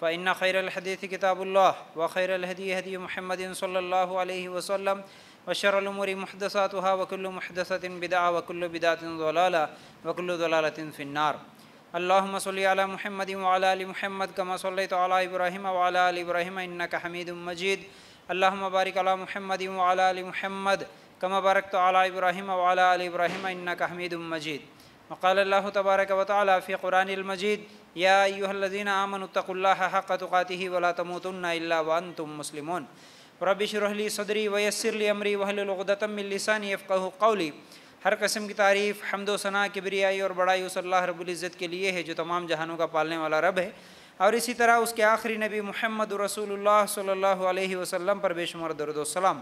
فإن خير الحديث كتاب الله وخير الهدي هدي محمد صلى الله عليه وسلم وشر الأمور محدثاتها وكل محدثة بدعة وكل بدعة ضلالة وكل ضلالة في النار اللهم صل على محمد وعلى آل محمد كما صليت على إبراهيم وعلى آل إبراهيم إنك حميد مجيد اللهم بارك على محمد وعلى آل محمد كما باركت على إبراهيم وعلى آل إبراهيم إنك حميد مجيد وقال الله تبارك وتعالى في قران المجيد يا ايها الذين امنوا اتقوا الله حق تقاته ولا تموتن الا وانتم مسلمون رب اشرح لي صدري ويسر لي امري واحلل वयसरली من لساني يفقهوا قولي हर कस्म की तारीफ़ हमदो सना किबरियाई और बड़ाई उस अल्लाह रबुल्ज़त के लिए है जो तमाम जहानों का पालने वाला रब है और इसी तरह उसके आखिरी नबी मोहम्मद रसूलुल्लाह सल्लल्लाहु अलैहि वसल्लम पर बेशुमार सलाम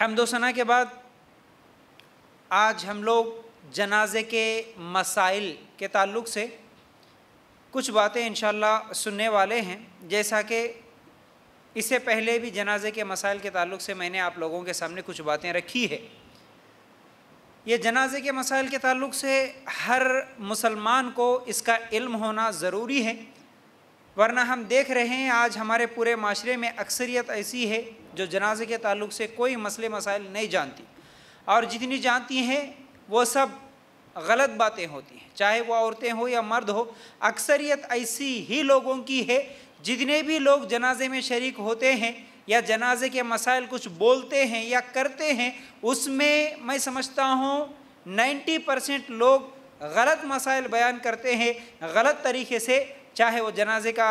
हमदो सना के बाद आज हम लोग जनाजे के मसाइल के ताल्लुक से कुछ बातें इन सुनने वाले हैं जैसा कि इससे पहले भी जनाजे के मसाइल के ताल्लुक से मैंने आप लोगों के सामने कुछ बातें रखी है ये जनाजे के मसाइल के ताल्लुक से हर मुसलमान को इसका इल्म होना ज़रूरी है वरना हम देख रहे हैं आज हमारे पूरे माशरे में अक्सरियत ऐसी है जो जनाजे के ताल्लुक से कोई मसले मसाइल नहीं जानती और जितनी जानती हैं वो सब गलत बातें होती हैं चाहे वो औरतें हो या मर्द हो अक्सरियत ऐसी ही लोगों की है जितने भी लोग जनाजे में शरीक होते हैं या जनाजे के मसाइल कुछ बोलते हैं या करते हैं उसमें मैं समझता हूँ 90 परसेंट लोग गलत मसाइल बयान करते हैं गलत तरीके से चाहे वो जनाजे का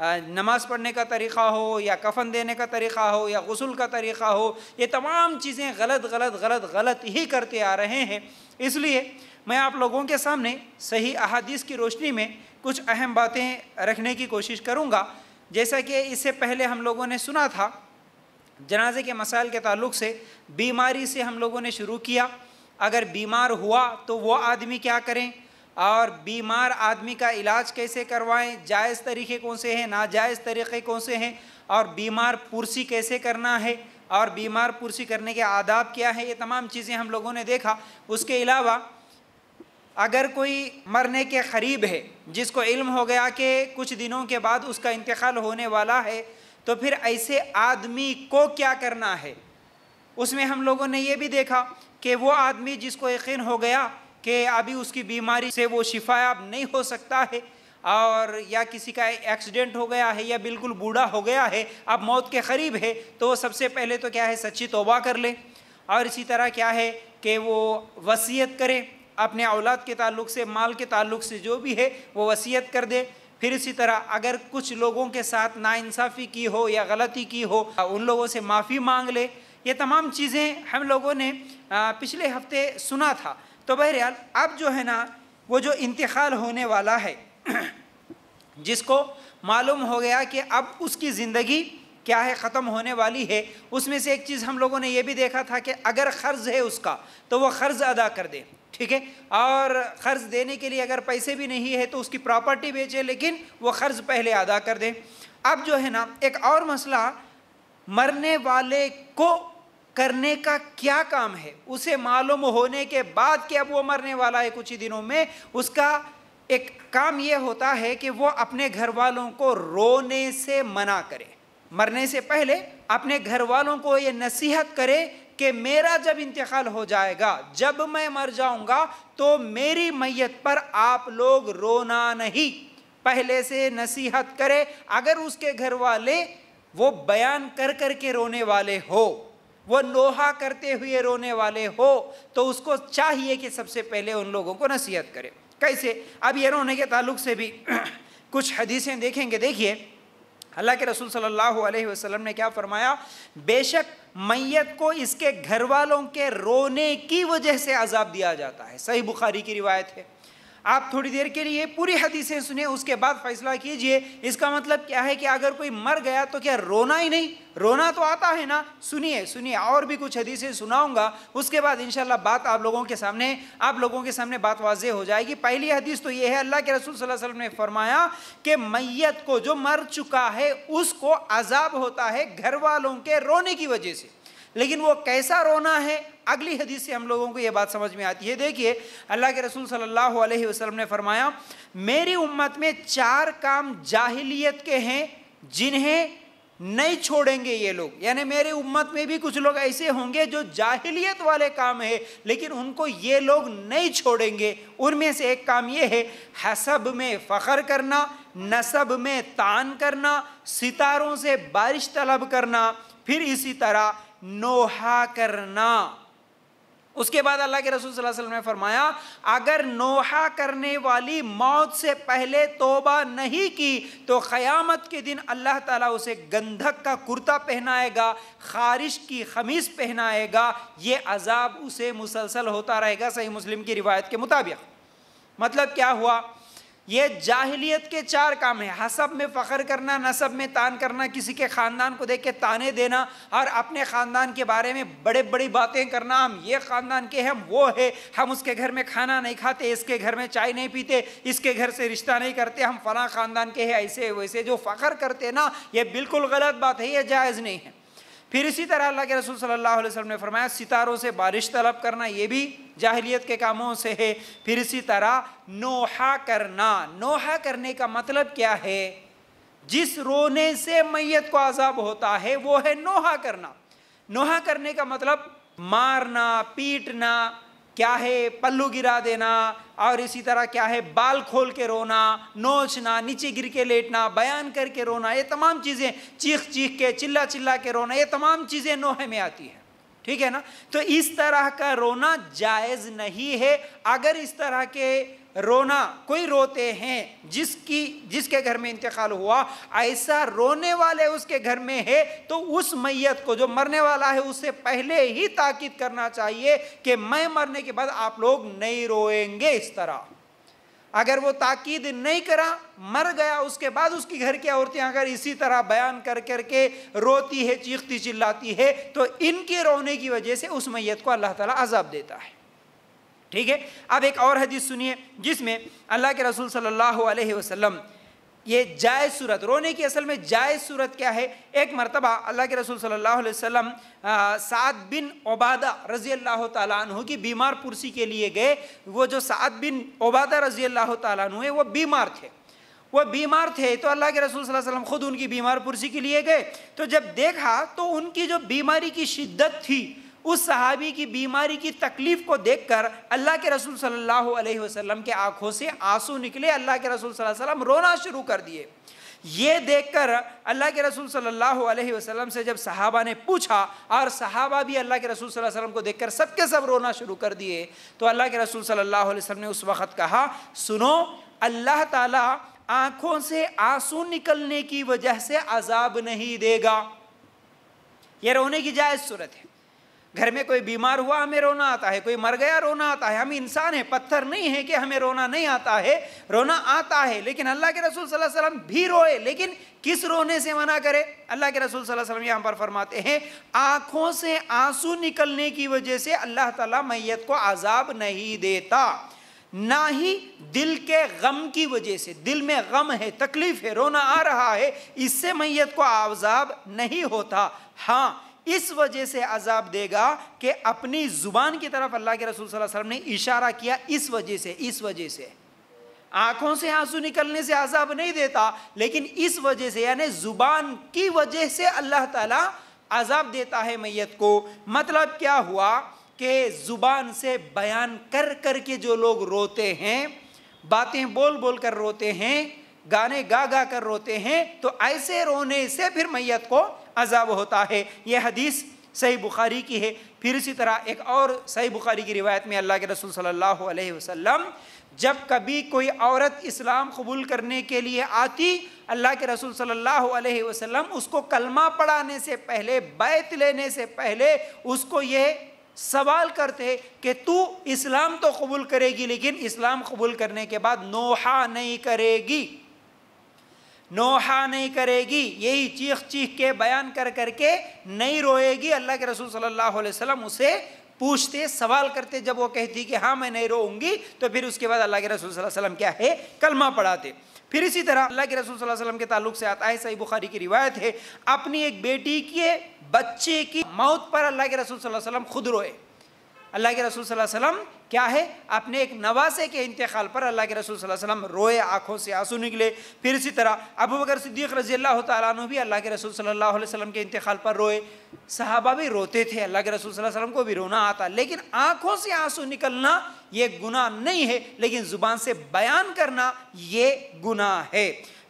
नमाज़ पढ़ने का तरीक़ा हो या कफन देने का तरीक़ा हो या गसल का तरीक़ा हो ये तमाम चीज़ें गलत गलत गलत गलत ही करते आ रहे हैं इसलिए मैं आप लोगों के सामने सही अहादीस की रोशनी में कुछ अहम बातें रखने की कोशिश करूँगा जैसा कि इससे पहले हम लोगों ने सुना था जनाजे के मसाइल के ताल्लुक से बीमारी से हम लोगों ने शुरू किया अगर बीमार हुआ तो वो आदमी क्या करें और बीमार आदमी का इलाज कैसे करवाएं जायज़ तरीक़े कौन से हैं नाजायज़ तरीक़े कौन से हैं और बीमार पुरसी कैसे करना है और बीमार पुरसी करने के आदाब क्या है ये तमाम चीज़ें हम लोगों ने देखा उसके अलावा अगर कोई मरने के करीब है जिसको इल्म हो गया कि कुछ दिनों के बाद उसका इंतकाल होने वाला है तो फिर ऐसे आदमी को क्या करना है उसमें हम लोगों ने ये भी देखा कि वो आदमी जिसको यकीन हो गया कि अभी उसकी बीमारी से वो शिफायाब नहीं हो सकता है और या किसी का एक्सीडेंट हो गया है या बिल्कुल बूढ़ा हो गया है अब मौत के करीब है तो सबसे पहले तो क्या है सच्ची तोबा कर ले और इसी तरह क्या है कि वो वसीयत करे अपने औलाद के ताल्लुक से माल के ताल्लुक से जो भी है वो वसीयत कर दे फिर इसी तरह अगर कुछ लोगों के साथ नाइंसाफ़ी की हो या गलती की हो तो उन लोगों से माफ़ी मांग ले ये तमाम चीज़ें हम लोगों ने पिछले हफ्ते सुना था तो बहरहाल अब जो है ना वो जो इंतकाल होने वाला है जिसको मालूम हो गया कि अब उसकी ज़िंदगी क्या है ख़त्म होने वाली है उसमें से एक चीज़ हम लोगों ने ये भी देखा था कि अगर कर्ज़ है उसका तो वो कर्ज़ अदा कर दे ठीक है और क़र्ज़ देने के लिए अगर पैसे भी नहीं है तो उसकी प्रॉपर्टी बेचे लेकिन वो कर्ज़ पहले अदा कर दे अब जो है ना एक और मसला मरने वाले को करने का क्या काम है उसे मालूम होने के बाद कि अब वो मरने वाला है कुछ ही दिनों में उसका एक काम ये होता है कि वो अपने घर वालों को रोने से मना करे मरने से पहले अपने घर वालों को ये नसीहत करे कि मेरा जब इंतकाल हो जाएगा जब मैं मर जाऊंगा तो मेरी मैयत पर आप लोग रोना नहीं पहले से नसीहत करे अगर उसके घर वाले वो बयान कर कर के रोने वाले हो वो नोहा करते हुए रोने वाले हो तो उसको चाहिए कि सबसे पहले उन लोगों को नसीहत करे कैसे अब ये रोने के ताल्लुक से भी कुछ हदीसें देखेंगे देखिए अल्लाह के रसूल सल्लल्लाहु अलैहि वसल्लम ने क्या फरमाया बेशक मैयत को इसके घर वालों के रोने की वजह से अजाब दिया जाता है सही बुखारी की रिवायत है आप थोड़ी देर के लिए पूरी हदीसें सुने उसके बाद फैसला कीजिए इसका मतलब क्या है कि अगर कोई मर गया तो क्या रोना ही नहीं रोना तो आता है ना सुनिए सुनिए और भी कुछ हदीसें सुनाऊंगा उसके बाद इंशाल्लाह बात आप लोगों के सामने आप लोगों के सामने बात वाजे हो जाएगी पहली हदीस तो ये है अल्लाह के रसूल सल्लल्लाहु अलैहि वसल्लम ने फरमाया कि मैयत को जो मर चुका है उसको अजाब होता है घर वालों के रोने की वजह से लेकिन वो कैसा रोना है अगली हदीस से हम लोगों को ये बात समझ में आती है देखिए अल्लाह के रसूल सल्लल्लाहु अलैहि वसल्लम ने फरमाया मेरी उम्मत में चार काम जाहिलियत के हैं जिन्हें नहीं छोड़ेंगे ये लोग यानी मेरे उम्मत में भी कुछ लोग ऐसे होंगे जो जाहिलियत वाले काम है लेकिन उनको ये लोग नहीं छोड़ेंगे उनमें से एक काम ये है हसब में फ़ख्र करना नसब में तान करना सितारों से बारिश तलब करना फिर इसी तरह नोहा करना उसके बाद अल्लाह के रसूल सल्लल्लाहु अलैहि वसल्लम ने फरमाया अगर नोहा करने वाली मौत से पहले तोबा नहीं की तो क़यामत के दिन अल्लाह ताला उसे गंधक का कुर्ता पहनाएगा खारिश की खमीस पहनाएगा ये अजाब उसे मुसलसल होता रहेगा सही मुस्लिम की रिवायत के मुताबिक मतलब क्या हुआ ये जाहिलियत के चार काम है हसब में फ़ख्र करना नसब में तान करना किसी के ख़ानदान को देख के ताने देना और अपने ख़ानदान के बारे में बड़े बड़ी बातें करना हम ये ख़ानदान के हम वो है हम उसके घर में खाना नहीं खाते इसके घर में चाय नहीं पीते इसके घर से रिश्ता नहीं करते हम फला ख़ानदान के हैं ऐसे वैसे जो फ़ख्र करते ना ये बिल्कुल गलत बात है ये जायज़ नहीं है फिर इसी तरह अल्लाह के रसूल सल्लल्लाहु अलैहि वसल्लम ने फरमाया सितारों से बारिश तलब करना ये भी जाहिलियत के कामों से है फिर इसी तरह नोहा करना नोहा करने का मतलब क्या है जिस रोने से मैयत को आज़ाब होता है वो है नोहा करना नोहा करने का मतलब मारना पीटना क्या है पल्लू गिरा देना और इसी तरह क्या है बाल खोल के रोना नोचना नीचे गिर के लेटना बयान करके रोना ये तमाम चीज़ें चीख चीख के चिल्ला चिल्ला के रोना ये तमाम चीज़ें नोहे में आती हैं ठीक है ना तो इस तरह का रोना जायज़ नहीं है अगर इस तरह के रोना कोई रोते हैं जिसकी जिसके घर में इंतकाल हुआ ऐसा रोने वाले उसके घर में है तो उस मैयत को जो मरने वाला है उससे पहले ही ताकीद करना चाहिए कि मैं मरने के बाद आप लोग नहीं रोएंगे इस तरह अगर वो ताकीद नहीं करा मर गया उसके बाद उसकी घर की औरतें अगर इसी तरह बयान कर करके रोती है चीखती चिल्लाती है तो इनके रोने की वजह से उस मैयत को अल्लाह ताला अजाब देता है ठीक है अब एक और हदीस सुनिए जिसमें अल्लाह के रसूल सल्लल्लाहु अलैहि वसल्लम ये जायज़ सूरत रोने की असल में जायज़ सूरत क्या है एक मरतबा अल्लाह के रसूल सल्लल्लाहु अलैहि वसल्लम सात बिन ओबादा रज़ी अल्लाह तु की बीमार पुरसी के लिए गए वो जो सात बिन ओबादा रज़ी अल्लाह तु है वो बीमार थे वो बीमार थे तो अल्लाह के रसूल सल्लल्लाहु अलैहि वसल्लम खुद उनकी बीमार पुरसी के लिए गए तो जब देखा तो उनकी जो बीमारी की शिद्दत थी उस सहाबी की बीमारी की तकलीफ को देखकर अल्लाह के रसूल सल्लल्लाहु अलैहि वसल्लम के आंखों से आंसू निकले अल्लाह के रसूल सल्लल्लाहु अलैहि वसल्लम रोना शुरू कर दिए ये देखकर अल्लाह के रसूल सल्लल्लाहु अलैहि वसल्लम से जब सहाबा ने पूछा और सहाबा भी अल्लाह के रसूल सल्लल्लाहु अलैहि वसल्लम को देखकर सबके सब रोना शुरू कर दिए तो अल्लाह के रसूल सल्लल्लाहु अलैहि वसल्लम ने उस वक़्त कहा सुनो अल्लाह ताला आँखों से आंसू निकलने की वजह से अजाब नहीं देगा यह रोने की जायज़ सूरत है घर में कोई बीमार हुआ हमें रोना आता है कोई मर गया रोना आता है हम इंसान हैं पत्थर नहीं है कि हमें रोना नहीं आता है रोना आता है लेकिन अल्लाह के रसूल सल्लल्लाहु अलैहि वसल्लम भी रोए लेकिन किस रोने से मना करे अल्लाह के रसूल सल्लल्लाहु अलैहि वसल्लम यहाँ पर फरमाते हैं आँखों से आंसू निकलने की वजह से अल्लाह तला मैयत को आज़ाब नहीं देता ना ही दिल के गम की वजह से दिल में गम है तकलीफ है रोना आ रहा है इससे मैयत को आजाब नहीं होता हाँ इस वजह से अजाब देगा कि अपनी जुबान की तरफ अल्लाह के रसूल सल्लल्लाहु अलैहि वसल्लम ने इशारा किया इस वजह से इस वजह से आंखों से आंसू निकलने से अजाब नहीं देता लेकिन इस वजह से यानी जुबान की वजह से अल्लाह ताला अजाब देता है मैयत को मतलब क्या हुआ कि जुबान से बयान कर कर के जो लोग रोते हैं बातें बोल बोल कर रोते हैं गाने गा गा कर रोते हैं तो ऐसे रोने से फिर मैयत को अजाब होता है यह हदीस सही बुखारी की है फिर इसी तरह एक और सही बुखारी की रिवायत में अल्लाह के रसूल सल्लल्लाहु अलैहि वसल्लम जब कभी कोई औरत इस्लाम कबूल करने के लिए आती अल्लाह के रसूल सल्लल्लाहु अलैहि वसल्लम उसको कलमा पढ़ाने से पहले बैत लेने से पहले उसको ये सवाल करते कि तू इस्लाम तो कबूल करेगी लेकिन इस्लाम कबूल करने के बाद नोहा नहीं करेगी नोहा नहीं करेगी यही चीख चीख के बयान कर करके नहीं रोएगी अल्लाह के रसूल सल्लल्लाहु अलैहि वसल्लम उसे पूछते सवाल करते जब वो कहती कि हाँ मैं नहीं रोऊंगी तो फिर उसके बाद अल्लाह के रसूल वसल्लम क्या है कलमा पढ़ाते फिर इसी तरह अल्लाह के रसूल वसल्लम के ताल्लुक से आता है सही बुखारी की रिवायत है अपनी एक बेटी के बच्चे की मौत पर अल्लाह के रसूल वसल्लम खुद रोए अल्लाह के रसूल वसम क्या है अपने एक नवासे के इंतकाल पर अल्लाह के रसूल सल्लम रोए आंखों से आंसू निकले फिर इसी तरह अबू बकर सिद्दीक रजी अल्लाह तु भी अल्लाह के रसूल सल्लल्लाहु अलैहि वसल्लम के इंतकाल पर रोए साहबा भी रोते थे अल्लाह के रसूल वसम को भी रोना आता लेकिन आँखों से आंसू निकलना ये गुनाह नहीं है लेकिन ज़ुबान से बयान करना ये गुनाह है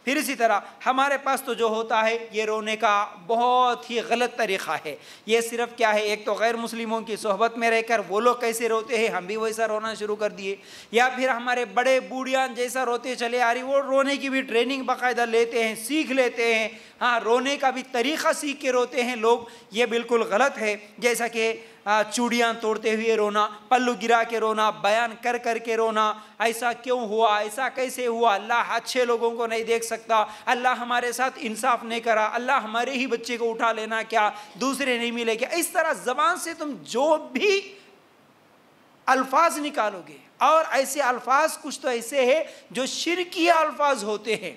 फिर इसी तरह हमारे पास तो जो होता है ये रोने का बहुत ही गलत तरीक़ा है ये सिर्फ क्या है एक तो गैर मुस्लिमों की सोहबत में रहकर वो लोग कैसे रोते हैं हम भी वैसा रोना शुरू कर दिए या फिर हमारे बड़े बूढ़ियान जैसा रोते चले आ रही वो रोने की भी ट्रेनिंग बाकायदा लेते हैं सीख लेते हैं हाँ रोने का भी तरीक़ा सीख के रोते हैं लोग ये बिल्कुल गलत है जैसा कि चूड़ियाँ तोड़ते हुए रोना पल्लू गिरा के रोना बयान कर कर के रोना ऐसा क्यों हुआ ऐसा कैसे हुआ अल्लाह अच्छे लोगों को नहीं देख सकता अल्लाह हमारे साथ इंसाफ नहीं करा अल्लाह हमारे ही बच्चे को उठा लेना क्या दूसरे नहीं मिले क्या इस तरह जबान से तुम जो भी अल्फाज निकालोगे और ऐसे अल्फाज कुछ तो ऐसे है जो शिरकी अल्फाज होते हैं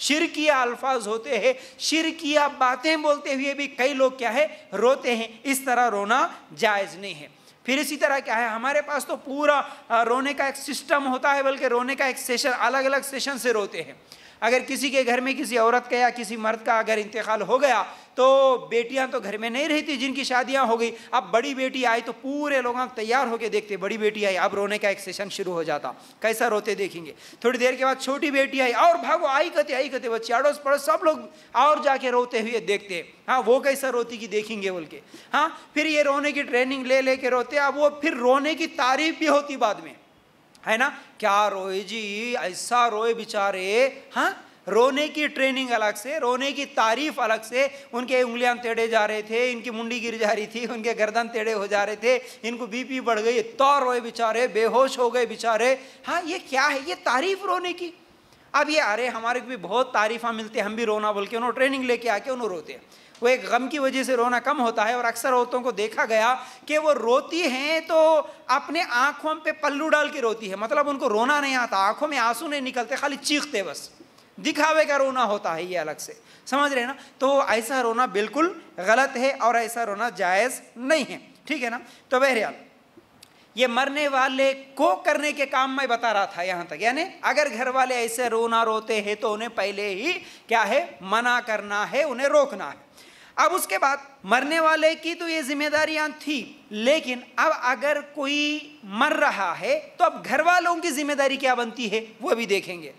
शिर किया अल्फाज होते हैं शिर किया बातें बोलते हुए भी कई लोग क्या है रोते हैं इस तरह रोना जायज़ नहीं है फिर इसी तरह क्या है हमारे पास तो पूरा रोने का एक सिस्टम होता है बल्कि रोने का एक सेशन अलग अलग सेशन से रोते हैं अगर किसी के घर में किसी औरत का या किसी मर्द का अगर इंतकाल हो गया तो बेटियां तो घर में नहीं रहती जिनकी शादियां हो गई अब बड़ी बेटी आई तो पूरे लोग तैयार होकर देखते बड़ी बेटी आई अब रोने का एक सेशन शुरू हो जाता कैसा रोते देखेंगे थोड़ी देर के बाद छोटी बेटी आई और भागो आई कहते आई कहते बच्चे अड़ोस पड़ोस सब लोग और जाके रोते हुए देखते हाँ वो कैसा रोती कि देखेंगे बोल के हाँ फिर ये रोने की ट्रेनिंग ले लेके रोते अब वो फिर रोने की तारीफ भी होती बाद में है ना क्या रोए जी ऐसा रोए बेचारे हाँ रोने की ट्रेनिंग अलग से रोने की तारीफ अलग से उनके उंगलियां टेढ़े जा रहे थे इनकी मुंडी गिर जा रही थी उनके गर्दन टेढ़े हो जा रहे थे इनको बीपी बढ़ गई तो रोए बेचारे बेहोश हो गए बेचारे हाँ ये क्या है ये तारीफ रोने की अब ये अरे हमारे को भी बहुत तारीफ़ा मिलती है हम भी रोना बोल के उन्होंने ट्रेनिंग लेके आके उन्होंने रोते हैं वो एक गम की वजह से रोना कम होता है और अक्सर औरतों को देखा गया कि वो रोती हैं तो अपने आँखों पे पल्लू डाल के रोती है मतलब उनको रोना नहीं आता आँखों में आंसू नहीं निकलते खाली चीखते बस दिखावे का रोना होता है ये अलग से समझ रहे ना तो ऐसा रोना बिल्कुल गलत है और ऐसा रोना जायज़ नहीं है ठीक है ना तो बहरहाल ये मरने वाले को करने के काम में बता रहा था यहाँ तक यानी अगर घर वाले ऐसे रोना रोते हैं तो उन्हें पहले ही क्या है मना करना है उन्हें रोकना है अब उसके बाद मरने वाले की तो ये जिम्मेदारियां थी लेकिन अब अगर कोई मर रहा है तो अब घर वालों की जिम्मेदारी क्या बनती है वो भी देखेंगे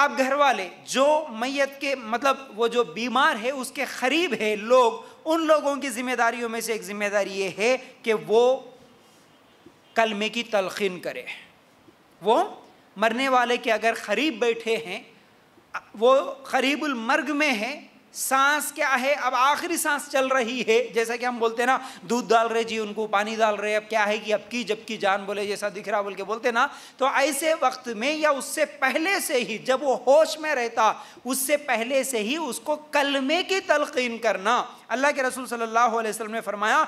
अब घर वाले जो मैयत के मतलब वो जो बीमार है उसके करीब है लोग उन लोगों की जिम्मेदारियों में से एक जिम्मेदारी ये है कि वो कलमे की तलखीन करे वो मरने वाले के अगर करीब बैठे हैं वो करीबुलमर्ग में हैं सांस क्या है अब आखिरी सांस चल रही है जैसा कि हम बोलते हैं ना दूध डाल रहे जी उनको पानी डाल रहे अब क्या है कि अब की जबकि जान बोले जैसा दिख रहा बोल के बोलते ना तो ऐसे वक्त में या उससे पहले से ही जब वो होश में रहता उससे पहले से ही उसको कलमे की तलकिन करना अल्लाह के रसूल सल्लल्लाहु अलैहि वसल्लम ने फरमाया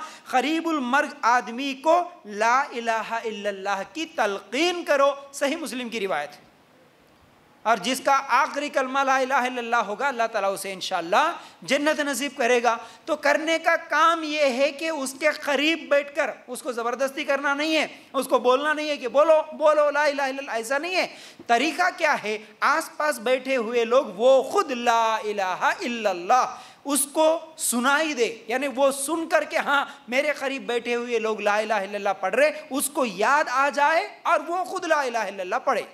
मर्ग आदमी को ला इलाहा इल्लल्लाह की तलकिन करो सही मुस्लिम की रिवायत और जिसका आखिरी कलमा ला इला होगा अल्लाह ताला उसे इन जन्नत नसीब करेगा तो करने का काम यह है कि उसके करीब बैठकर उसको ज़बरदस्ती करना नहीं है उसको बोलना नहीं है कि बोलो बोलो ला इला ऐसा नहीं है तरीका क्या है आसपास बैठे हुए लोग वो खुद ला इलाहा इल्लल्लाह उसको सुनाई दे यानी वो सुन कर के हाँ मेरे करीब बैठे हुए लोग ला इला पढ़ रहे उसको याद आ जाए और वो खुद ला इला पढ़े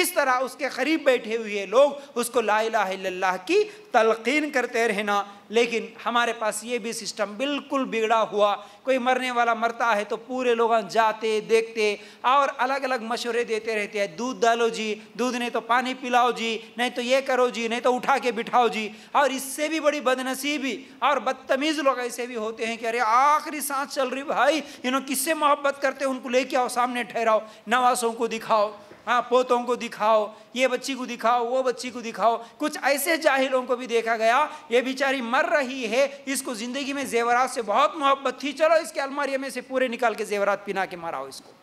इस तरह उसके करीब बैठे हुए लोग उसको ला लाला की तलकिन करते रहना लेकिन हमारे पास ये भी सिस्टम बिल्कुल बिगड़ा हुआ कोई मरने वाला मरता है तो पूरे लोग जाते देखते और अलग अलग मशवरे देते रहते हैं दूध डालो जी दूध नहीं तो पानी पिलाओ जी नहीं तो ये करो जी नहीं तो उठा के बिठाओ जी और इससे भी बड़ी बदनसीबी और बदतमीज़ लोग ऐसे भी होते हैं कि अरे आखिरी सांस चल रही भाई इन्हों किससे मोहब्बत करते उनको लेके आओ सामने ठहराओ नवासों को दिखाओ हाँ पोतों को दिखाओ ये बच्ची को दिखाओ वो बच्ची को दिखाओ कुछ ऐसे जाहिलों को भी देखा गया ये बेचारी मर रही है इसको ज़िंदगी में जेवरात से बहुत मोहब्बत थी चलो इसके अलमारी में से पूरे निकाल के जेवरात पिना के माराओ इसको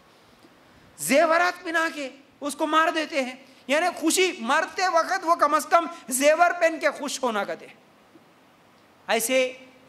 जेवरात पिना के उसको मार देते हैं यानी खुशी मरते वक्त वो कम अज़ कम जेवर पहन के खुश होना कहते ऐसे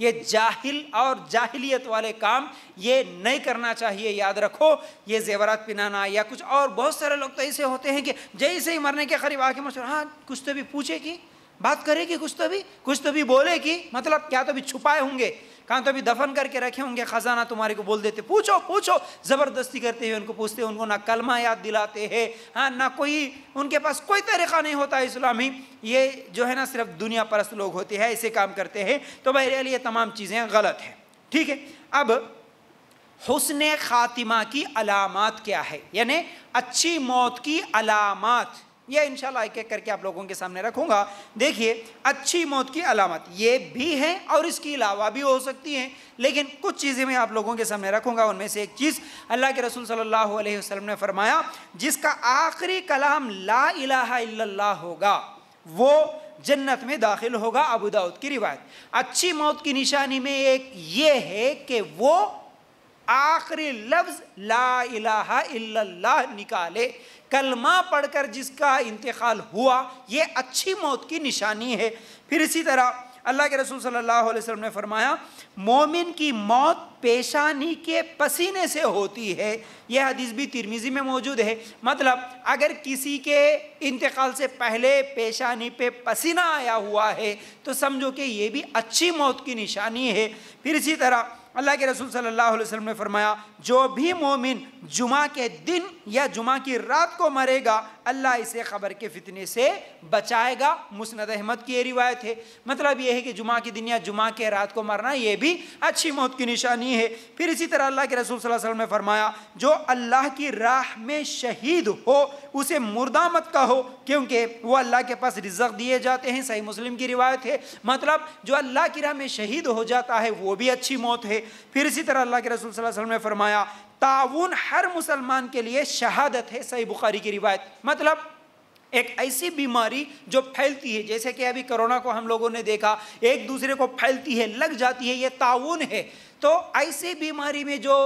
ये जाहिल और जाहिलियत वाले काम ये नहीं करना चाहिए याद रखो ये जेवरात पिनाना या कुछ और बहुत सारे लोग तो ऐसे होते हैं कि जैसे ही मरने के करीब आके मुझसे हाँ कुछ तो भी पूछे कि बात करेगी कुछ तो भी कुछ तो भी बोले कि मतलब क्या तो भी छुपाए होंगे कहाँ तो अभी दफन करके रखे होंगे खजाना तुम्हारे को बोल देते पूछो पूछो ज़बरदस्ती करते हुए उनको पूछते उनको ना कलमा याद दिलाते हैं हाँ ना कोई उनके पास कोई तरीका नहीं होता इस्लामी ये जो है ना सिर्फ दुनिया परस्त लोग होते हैं ऐसे काम करते हैं तो मेरे लिए तमाम चीज़ें गलत हैं ठीक है अब हुसन ख़ातिमा की अलामत क्या है यानी अच्छी मौत की अलामत यह इंशाल्लाह एक एक करके आप लोगों के सामने रखूंगा देखिए अच्छी मौत की अलामत ये भी है और इसके अलावा भी हो सकती हैं लेकिन कुछ चीज़ें मैं आप लोगों के सामने रखूंगा उनमें से एक चीज़ अल्लाह के रसूल सल्लल्लाहु अलैहि वसल्लम ने फरमाया जिसका आखिरी कलाम ला इलाहा इल्लल्लाह होगा वो जन्नत में दाखिल होगा अबू दाऊद की रिवायत अच्छी मौत की निशानी में एक ये है कि वो आखिरी लफ्ज़ ला इलाहा इल्लल्लाह निकाले कलमा पढ़कर जिसका इंतकाल हुआ ये अच्छी मौत की निशानी है फिर इसी तरह अल्लाह के रसूल सल्लल्लाहु अलैहि वसल्लम ने फरमाया मोमिन की मौत पेशानी के पसीने से होती है यह हदीस भी तिरमिजी में मौजूद है मतलब अगर किसी के इंतकाल से पहले पेशानी पे पसीना आया हुआ है तो समझो कि ये भी अच्छी मौत की निशानी है फिर इसी तरह अल्लाह के रसूल सल्लल्लाहु अलैहि वसल्लम ने फरमाया जो भी मोमिन जुमा के दिन या जुमा की रात को मरेगा अल्लाह इसे ख़बर के फितने से बचाएगा मुसनद अहमद की ये रिवायत है मतलब ये है कि जुमा के दिन या जुमा के रात को मरना ये भी अच्छी मौत की निशानी है फिर इसी तरह अल्लाह के रसूल वसल्लम ने फरमाया जो अल्लाह की राह में शहीद हो उसे मुर्दा मत कहो क्योंकि वो अल्लाह के पास रिजक दिए जाते हैं सही मुस्लिम की रिवायत है मतलब जो अल्लाह की राह में शहीद हो जाता है वो भी अच्छी मौत है फिर इसी तरह अल्लाह के रसूल वसल्लम ने फरमाया ताउन हर मुसलमान के लिए शहादत है सही बुखारी की रिवायत मतलब एक ऐसी बीमारी जो फैलती है जैसे कि अभी कोरोना को हम लोगों ने देखा एक दूसरे को फैलती है लग जाती है ये ताउन है तो ऐसी बीमारी में जो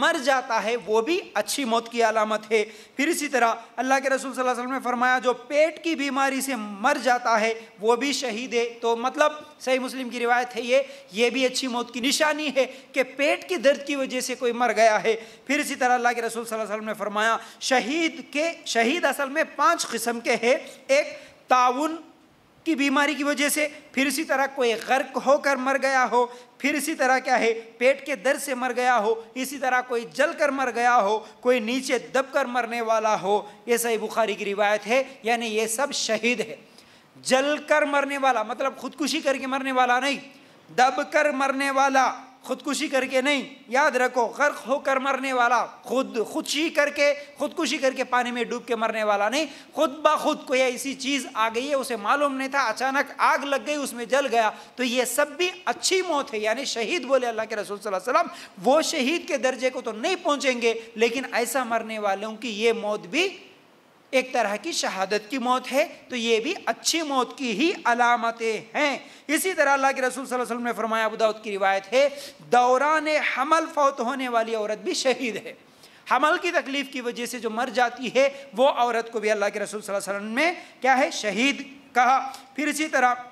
मर जाता है वो भी अच्छी मौत की अलामत है फिर इसी तरह अल्लाह के रसूल सल्लल्लाहु अलैहि वसल्लम ने फरमाया जो पेट की बीमारी से मर जाता है वो भी शहीद है तो मतलब सही मुस्लिम की रिवायत है ये ये भी अच्छी मौत की निशानी है कि पेट की दर्द की वजह से कोई मर गया है फिर इसी तरह अल्लाह के रसूल सल्लल्लाहु अलैहि वसल्लम ने फरमाया शहीद के शहीद असल में पाँच किस्म के है एक ताउन की बीमारी की वजह से फिर इसी तरह कोई गर्क होकर मर गया हो फिर इसी तरह क्या है पेट के दर्द से मर गया हो इसी तरह कोई जल कर मर गया हो कोई नीचे दब कर मरने वाला हो ये सही बुखारी की रिवायत है यानी ये सब शहीद है जल कर मरने वाला मतलब खुदकुशी करके मरने वाला नहीं दब कर मरने वाला खुदकुशी करके नहीं याद रखो गर्क होकर मरने वाला खुद खुदशी करके खुदकुशी करके पानी में डूब के मरने वाला नहीं खुद ब खुद कोई ऐसी चीज़ आ गई है उसे मालूम नहीं था अचानक आग लग गई उसमें जल गया तो ये सब भी अच्छी मौत है यानी शहीद बोले अल्लाह के रसूल वसल्लम वो शहीद के दर्जे को तो नहीं पहुँचेंगे लेकिन ऐसा मरने वालों की ये मौत भी एक तरह की शहादत की मौत है तो ये भी अच्छी मौत की ही अलामतें हैं इसी तरह अल्लाह के रसूल सल्लल्लाहु अलैहि वसल्लम ने फरमाया दाऊद की रिवायत है दौरान हमल फौत होने वाली औरत भी शहीद है हमल की तकलीफ़ की वजह से जो मर जाती है वो औरत को भी अल्लाह के रसूल वसल्लम ने क्या है शहीद कहा फिर इसी तरह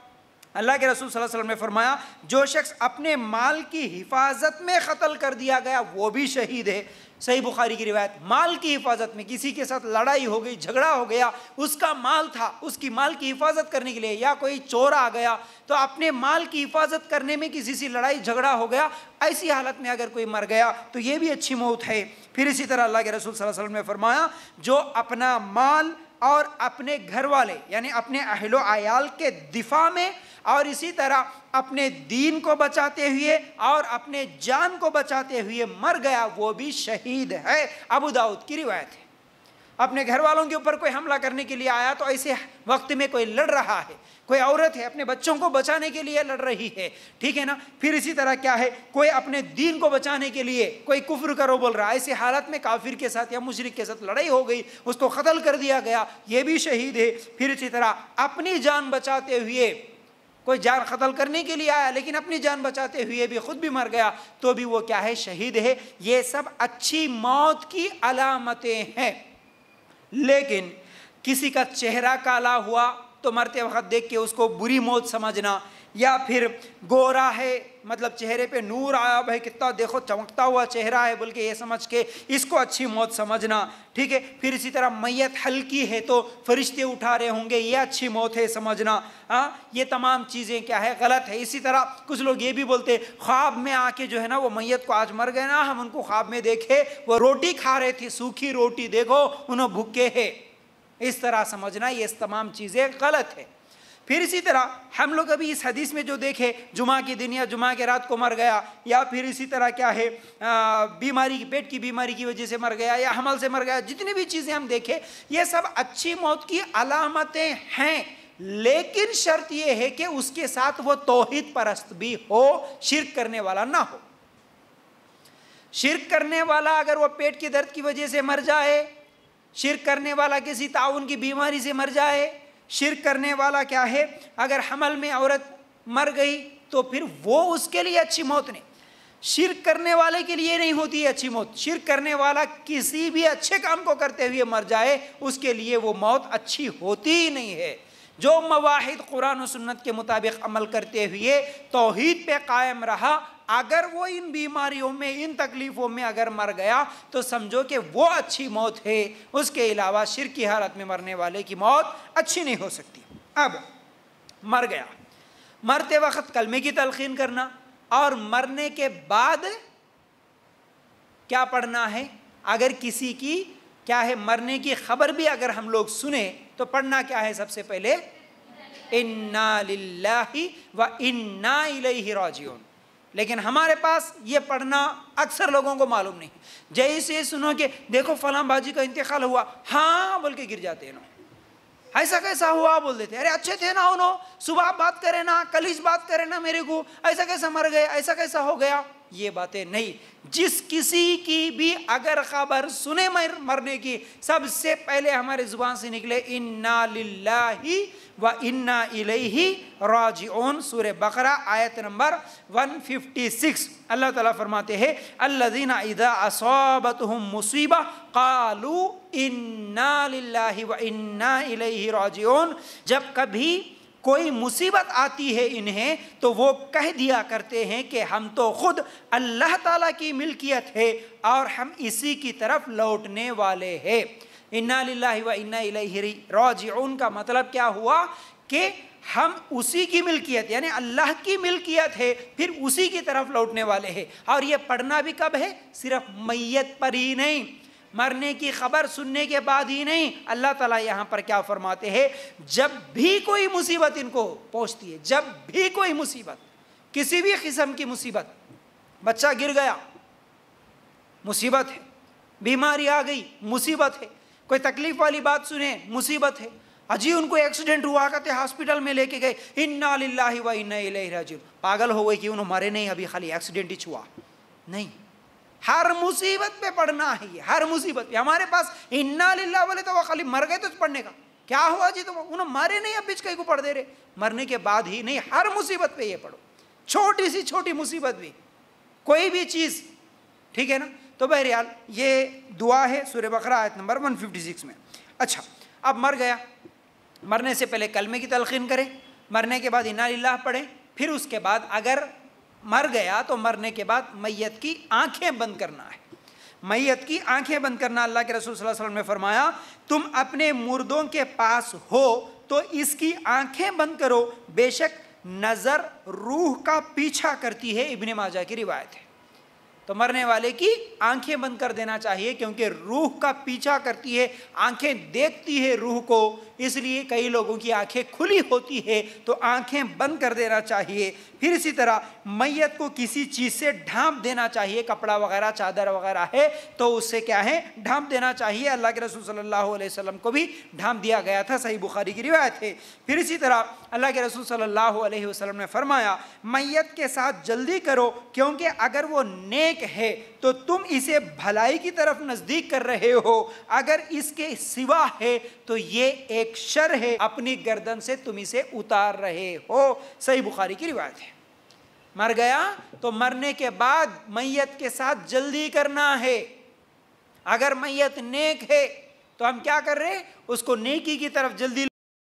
अल्लाह के रसूल वसल्लम ने फरमाया जो शख्स अपने माल की हिफाजत में कत्ल कर दिया गया वो भी शहीद है सही बुखारी की रिवायत माल की हिफाजत में किसी के साथ लड़ाई हो गई झगड़ा हो गया उसका माल था उसकी माल की हिफाजत करने के लिए या कोई चोर आ गया तो अपने माल की हिफाजत करने में किसी से लड़ाई झगड़ा हो गया ऐसी हालत में अगर कोई मर गया तो ये भी अच्छी मौत है फिर इसी तरह अल्लाह के रसूल वसल्लम ने फरमाया जो अपना माल और अपने घर वाले यानी अपने अहलो आयाल के दिफा में और इसी तरह अपने दीन को बचाते हुए और अपने जान को बचाते हुए मर गया वो भी शहीद है अबू दाऊद की रिवायत है अपने घर वालों के ऊपर कोई हमला करने के लिए आया तो ऐसे वक्त में कोई लड़ रहा है कोई औरत है अपने बच्चों को बचाने के लिए लड़ रही है ठीक है ना फिर इसी तरह क्या है कोई अपने दीन को बचाने के लिए कोई कुफ्र करो बोल रहा है ऐसे हालत में काफिर के साथ या मुशरक के साथ लड़ाई हो गई उसको कतल कर दिया गया ये भी शहीद है फिर इसी तरह अपनी जान बचाते हुए कोई जान कतल करने के लिए आया लेकिन अपनी जान बचाते हुए भी खुद भी मर गया तो भी वो क्या है शहीद है ये सब अच्छी मौत की अलामतें हैं लेकिन किसी का चेहरा काला हुआ तो मरते वक्त देख के उसको बुरी मौत समझना या फिर गोरा है मतलब चेहरे पे नूर आया भाई कितना देखो चमकता हुआ चेहरा है बोल के ये समझ के इसको अच्छी मौत समझना ठीक है फिर इसी तरह मैयत हल्की है तो फरिश्ते उठा रहे होंगे ये अच्छी मौत है समझना हाँ ये तमाम चीज़ें क्या है गलत है इसी तरह कुछ लोग ये भी बोलते ख्वाब में आके जो है ना वो मैयत को आज मर गए ना हम उनको ख्वाब में देखे वो रोटी खा रहे थे सूखी रोटी देखो उन्हें भूखे है इस तरह समझना ये तमाम चीज़ें गलत है फिर इसी तरह हम लोग अभी इस हदीस में जो देखे जुमा के दिन या जुमा के रात को मर गया या फिर इसी तरह क्या है बीमारी पेट की बीमारी की वजह से मर गया या हमल से मर गया जितनी भी चीज़ें हम देखें ये सब अच्छी मौत की अलामतें हैं लेकिन शर्त यह है कि उसके साथ वो तोहिद परस्त भी हो शिरक करने वाला ना हो शिरक करने वाला अगर वो पेट के दर्द की वजह से मर जाए शिरक करने वाला किसी ताउन की बीमारी से मर जाए शिर करने वाला क्या है अगर हमल में औरत मर गई तो फिर वो उसके लिए अच्छी मौत नहीं शिर करने वाले के लिए नहीं होती है अच्छी मौत शिर करने वाला किसी भी अच्छे काम को करते हुए मर जाए उसके लिए वो मौत अच्छी होती ही नहीं है जो मवाहिद कुरान सन्नत सुन्नत के मुताबिक अमल करते हुए तोहहीद पे कायम रहा अगर वो इन बीमारियों में इन तकलीफ़ों में अगर मर गया तो समझो कि वो अच्छी मौत है उसके अलावा शिर की हालत में मरने वाले की मौत अच्छी नहीं हो सकती अब मर गया मरते वक्त कलमे की तलखीन करना और मरने के बाद क्या पढ़ना है अगर किसी की क्या है मरने की खबर भी अगर हम लोग सुने तो पढ़ना क्या है सबसे पहले इन्ना लिल्लाही व इन्ना इलैहि राजिउन लेकिन हमारे पास ये पढ़ना अक्सर लोगों को मालूम नहीं जैसे ही सुनो कि देखो फलाम बाजी का इंतकाल हुआ हाँ बोल के गिर जाते हैं नो ऐसा कैसा हुआ बोल देते अरे अच्छे थे ना उन्हों सुबह बात करें ना कल इस बात करे ना मेरे को ऐसा कैसा मर गए ऐसा कैसा हो गया ये बातें नहीं जिस किसी की भी अगर खबर सुने मर, मरने की सबसे पहले हमारे ज़ुबान से निकले इन्ना लिल्लाही व इन्ना इलेही ओन सूर बकरा आयत नंबर 156 अल्लाह ताला फरमाते हैं अल्लादीन इदा असौबत मुसीबा कालू इन्ना लिल्लाही व इन्ना इलेही ओन जब कभी कोई मुसीबत आती है इन्हें तो वो कह दिया करते हैं कि हम तो खुद अल्लाह ताला की मिल्कियत है और हम इसी की तरफ लौटने वाले हैं इन्ना व इन्ना इलैहि राजिऊन का मतलब क्या हुआ कि हम उसी की मिल्कियत यानी अल्लाह की मिल्कियत है फिर उसी की तरफ लौटने वाले हैं और ये पढ़ना भी कब है सिर्फ मैयत पर ही नहीं मरने की खबर सुनने के बाद ही नहीं अल्लाह ताला यहाँ पर क्या फरमाते हैं जब भी कोई मुसीबत इनको पहुँचती है जब भी कोई मुसीबत किसी भी किस्म की मुसीबत बच्चा गिर गया मुसीबत है बीमारी आ गई मुसीबत है कोई तकलीफ वाली बात सुने मुसीबत है अजी उनको एक्सीडेंट हुआ कहते हॉस्पिटल में लेके गए इन्ना लाही व इन्ना पागल हो गए कि उन्होंने मरे नहीं अभी खाली एक्सीडेंट ही छुआ नहीं हर मुसीबत पे पढ़ना ही हर मुसीबत पे हमारे पास इन्ना लिल्ला बोले तो वह खाली मर गए तो पढ़ने का क्या हुआ जी तो उन्होंने मारे नहीं अब बिच कहीं को पढ़ दे रहे मरने के बाद ही नहीं हर मुसीबत पे ये पढ़ो छोटी सी छोटी मुसीबत भी कोई भी चीज़ ठीक है ना तो बहरियाल ये दुआ है सूर्य बकरा आयत नंबर 156 में अच्छा अब मर गया मरने से पहले कलमे की तलखीन करें मरने के बाद इना पढ़ें फिर उसके बाद अगर मर गया तो मरने के बाद मैयत की आंखें बंद करना है मैयत की आंखें बंद करना अल्लाह के रसूल सल्लल्लाहु अलैहि वसल्लम ने फरमाया तुम अपने मुर्दों के पास हो तो इसकी आंखें बंद करो बेशक नज़र रूह का पीछा करती है इब्ने माजा की रिवायत है तो मरने वाले की आंखें बंद कर देना चाहिए क्योंकि रूह का पीछा करती है आंखें देखती है रूह को इसलिए कई लोगों की आंखें खुली होती है तो आंखें बंद कर देना चाहिए फिर इसी तरह मैयत को किसी चीज़ से ढांप देना चाहिए कपड़ा वगैरह चादर वगैरह है तो उससे क्या है ढांप देना चाहिए अल्लाह के रसूल सल्लल्लाहु अलैहि वसल्लम को भी ढांप दिया गया था सही बुखारी की रिवायत है फिर इसी तरह अल्लाह के रसूल सल्लल्लाहु अलैहि वसल्लम ने फरमाया मैयत के साथ जल्दी करो क्योंकि अगर वो नेक एक है तो तुम इसे भलाई की तरफ नज़दीक कर रहे हो अगर इसके सिवा है तो ये एक शर है अपनी गर्दन से तुम इसे उतार रहे हो सही बुखारी की रिवायत है मर गया तो मरने के बाद मैयत के साथ जल्दी करना है अगर मैयत नेक है तो हम क्या कर रहे उसको नेकी की तरफ जल्दी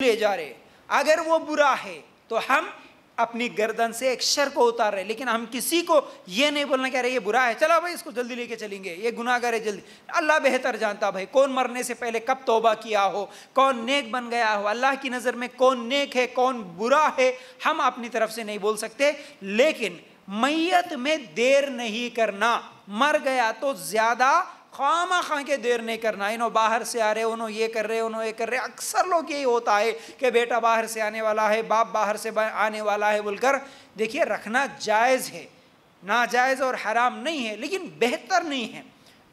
ले जा रहे अगर वो बुरा है तो हम अपनी गर्दन से शर को उतार रहे लेकिन हम किसी को ये नहीं बोलना कह रहे ये बुरा है चला भाई इसको जल्दी लेके चलेंगे ये गुनागर है जल्दी अल्लाह बेहतर जानता भाई कौन मरने से पहले कब तोबा किया हो कौन नेक बन गया हो अल्लाह की नज़र में कौन नेक है कौन बुरा है हम अपनी तरफ से नहीं बोल सकते लेकिन मैयत में देर नहीं करना मर गया तो ज़्यादा खामा खां के देर नहीं करना इन्हों बाहर से आ रहे उन्हों ये कर रहे उन्हों ये कर रहे अक्सर लोग यही होता है कि बेटा बाहर से आने वाला है बाप बाहर से आने वाला है बोलकर देखिए रखना जायज़ है नाजायज़ और हराम नहीं है लेकिन बेहतर नहीं है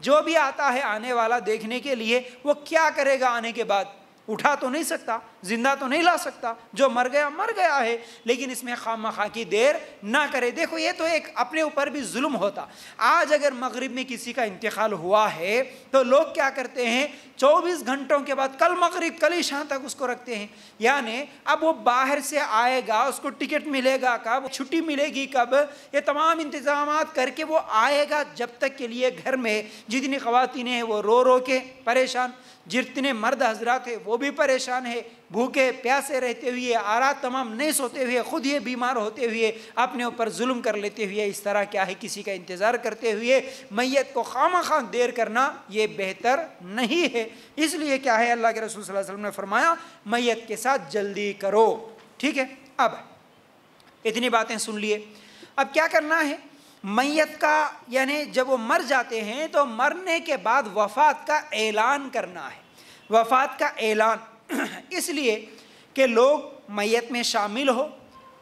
जो भी आता है आने वाला देखने के लिए वो क्या करेगा आने के बाद उठा तो नहीं सकता जिंदा तो नहीं ला सकता जो मर गया मर गया है लेकिन इसमें खाम खा की देर ना करे देखो ये तो एक अपने ऊपर भी जुल्म होता आज अगर मगरब में किसी का इंतकाल हुआ है तो लोग क्या करते हैं चौबीस घंटों के बाद कल मगरब कल ही शाम तक उसको रखते हैं यानी अब वो बाहर से आएगा उसको टिकट मिलेगा कब छुट्टी मिलेगी कब ये तमाम इंतजाम करके वो आएगा जब तक के लिए घर में जितनी खातने हैं वो रो रो के परेशान जितने मर्द हजरात हैं वो भी परेशान है भूखे प्यासे रहते हुए आरा तमाम नहीं सोते हुए ख़ुद ये बीमार होते हुए अपने ऊपर जुल्म कर लेते हुए इस तरह क्या है किसी का इंतज़ार करते हुए मैत को खाम खां देर करना ये बेहतर नहीं है इसलिए क्या है अल्लाह के रसूल वसल्लम ने फरमाया मैत के साथ जल्दी करो ठीक है अब इतनी बातें सुन लिए अब क्या करना है मैत का यानी जब वो मर जाते हैं तो मरने के बाद वफात का ऐलान करना है वफात का ऐलान इसलिए कि लोग मैत में शामिल हो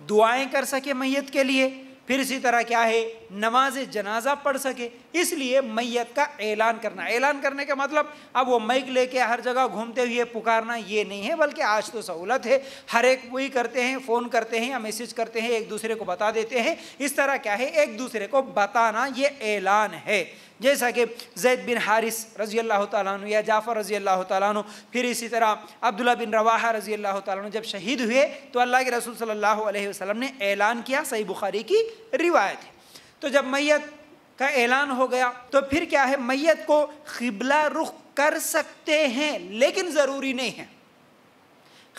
दुआएं कर सके मैत के लिए फिर इसी तरह क्या है नमाज जनाजा पढ़ सके इसलिए मैत का ऐलान करना ऐलान करने का मतलब अब वो मैक लेके हर जगह घूमते हुए पुकारना ये नहीं है बल्कि आज तो सहूलत है हर एक वही करते हैं फ़ोन करते हैं या मैसेज करते हैं एक दूसरे को बता देते हैं इस तरह क्या है एक दूसरे को बताना ये ऐलान है जैसा कि जैद बिन हारिस रजी अल्लाह तु या जाफ़र रजी अल्लाह तु फिर इसी तरह अब्दुल्ला बिन रवाहा रजी अल्लाह तु जब शहीद हुए तो अल्लाह के रसूल सल्लल्लाहु अलैहि वसल्लम ने ऐलान किया सही बुखारी की रिवायत है तो जब मैत का ऐलान हो गया तो फिर क्या है मैत को खिबला रुख कर सकते हैं लेकिन ज़रूरी नहीं है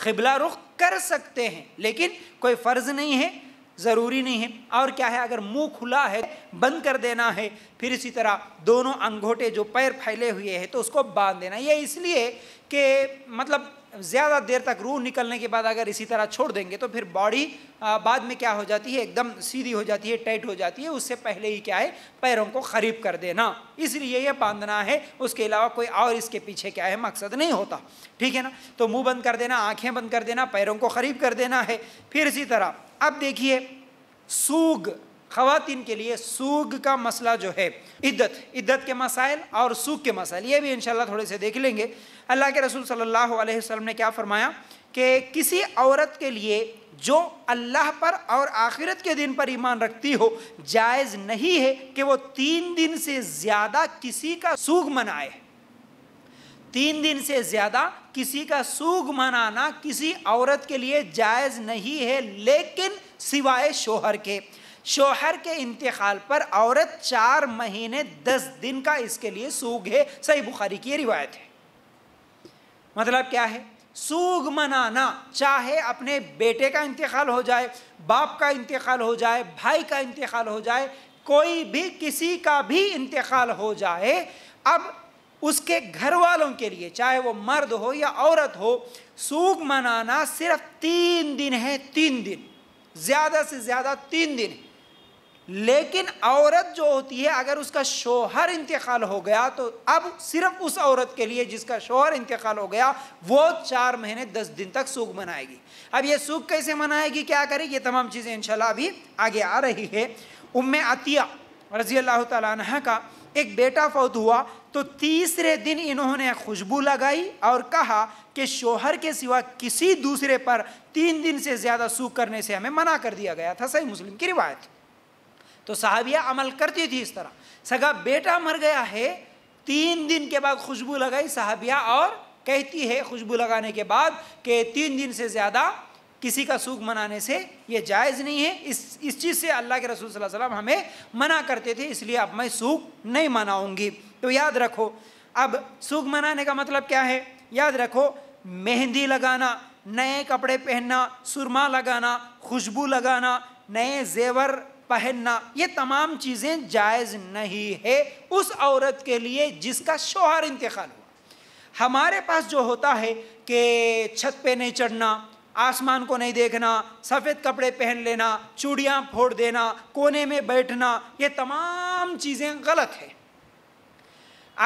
खिबला रुख कर सकते हैं लेकिन कोई फ़र्ज़ नहीं है ज़रूरी नहीं है और क्या है अगर मुंह खुला है बंद कर देना है फिर इसी तरह दोनों अंगोटे जो पैर फैले हुए हैं तो उसको बांध देना ये इसलिए कि मतलब ज़्यादा देर तक रूह निकलने के बाद अगर इसी तरह छोड़ देंगे तो फिर बॉडी बाद में क्या हो जाती है एकदम सीधी हो जाती है टाइट हो जाती है उससे पहले ही क्या है पैरों को खरीब कर देना इसलिए यह बांधना है उसके अलावा कोई और इसके पीछे क्या है मकसद नहीं होता ठीक है ना तो मुंह बंद कर देना आँखें बंद कर देना पैरों को खरीब कर देना है फिर इसी तरह अब देखिए सूग खातिन के लिए सूग का मसला जो है इद्दत इद्दत के मसाइल और सूग के मसाइल ये भी इंशाल्लाह थोड़े से देख लेंगे अल्लाह के रसूल सल्लल्लाहु अलैहि वसल्लम ने क्या फरमाया कि किसी औरत के लिए जो अल्लाह पर और आखिरत के दिन पर ईमान रखती हो जायज़ नहीं है कि वो तीन दिन से ज़्यादा किसी का सूग मनाए तीन दिन से ज़्यादा किसी का सूग मनाना किसी औरत के लिए जायज़ नहीं है लेकिन सिवाय शोहर के शोहर के इंतकाल पर औरत चार महीने दस दिन का इसके लिए सूग है सही बुखारी की रिवायत है मतलब क्या है सूग मनाना चाहे अपने बेटे का इंतकाल हो जाए बाप का इंतकाल हो जाए भाई का इंतकाल हो जाए कोई भी किसी का भी इंतकाल हो जाए अब उसके घर वालों के लिए चाहे वो मर्द हो या औरत हो सूग मनाना सिर्फ तीन दिन है तीन दिन ज़्यादा से ज़्यादा तीन दिन है लेकिन औरत जो होती है अगर उसका शोहर इंतकाल हो गया तो अब सिर्फ उस औरत के लिए जिसका शोहर इंतकाल हो गया वो चार महीने दस दिन तक सूख मनाएगी अब ये सूख कैसे मनाएगी क्या करेगी ये तमाम चीज़ें इंशाल्लाह अभी आगे आ रही है उम अतिया रजी अल्लाह तह का एक बेटा फौत हुआ तो तीसरे दिन इन्होंने खुशबू लगाई और कहा कि शोहर के सिवा किसी दूसरे पर तीन दिन से ज़्यादा सूख करने से हमें मना कर दिया गया था सही मुस्लिम की रिवायत तो साहबिया अमल करती थी इस तरह सगा बेटा मर गया है तीन दिन के बाद खुशबू लगाई साहबिया और कहती है खुशबू लगाने के बाद कि तीन दिन से ज़्यादा किसी का सूख मनाने से ये जायज़ नहीं है इस इस चीज़ से अल्लाह के रसूल सल्लल्लाहु अलैहि वसल्लम हमें मना करते थे इसलिए अब मैं सूख नहीं मनाऊंगी तो याद रखो अब सूख मनाने का मतलब क्या है याद रखो मेहंदी लगाना नए कपड़े पहनना सुरमा लगाना खुशबू लगाना नए जेवर पहनना ये तमाम चीज़ें जायज़ नहीं है उस औरत के लिए जिसका शोहर इंतकाल हुआ हमारे पास जो होता है कि छत पे नहीं चढ़ना आसमान को नहीं देखना सफ़ेद कपड़े पहन लेना चूड़ियाँ फोड़ देना कोने में बैठना ये तमाम चीज़ें गलत है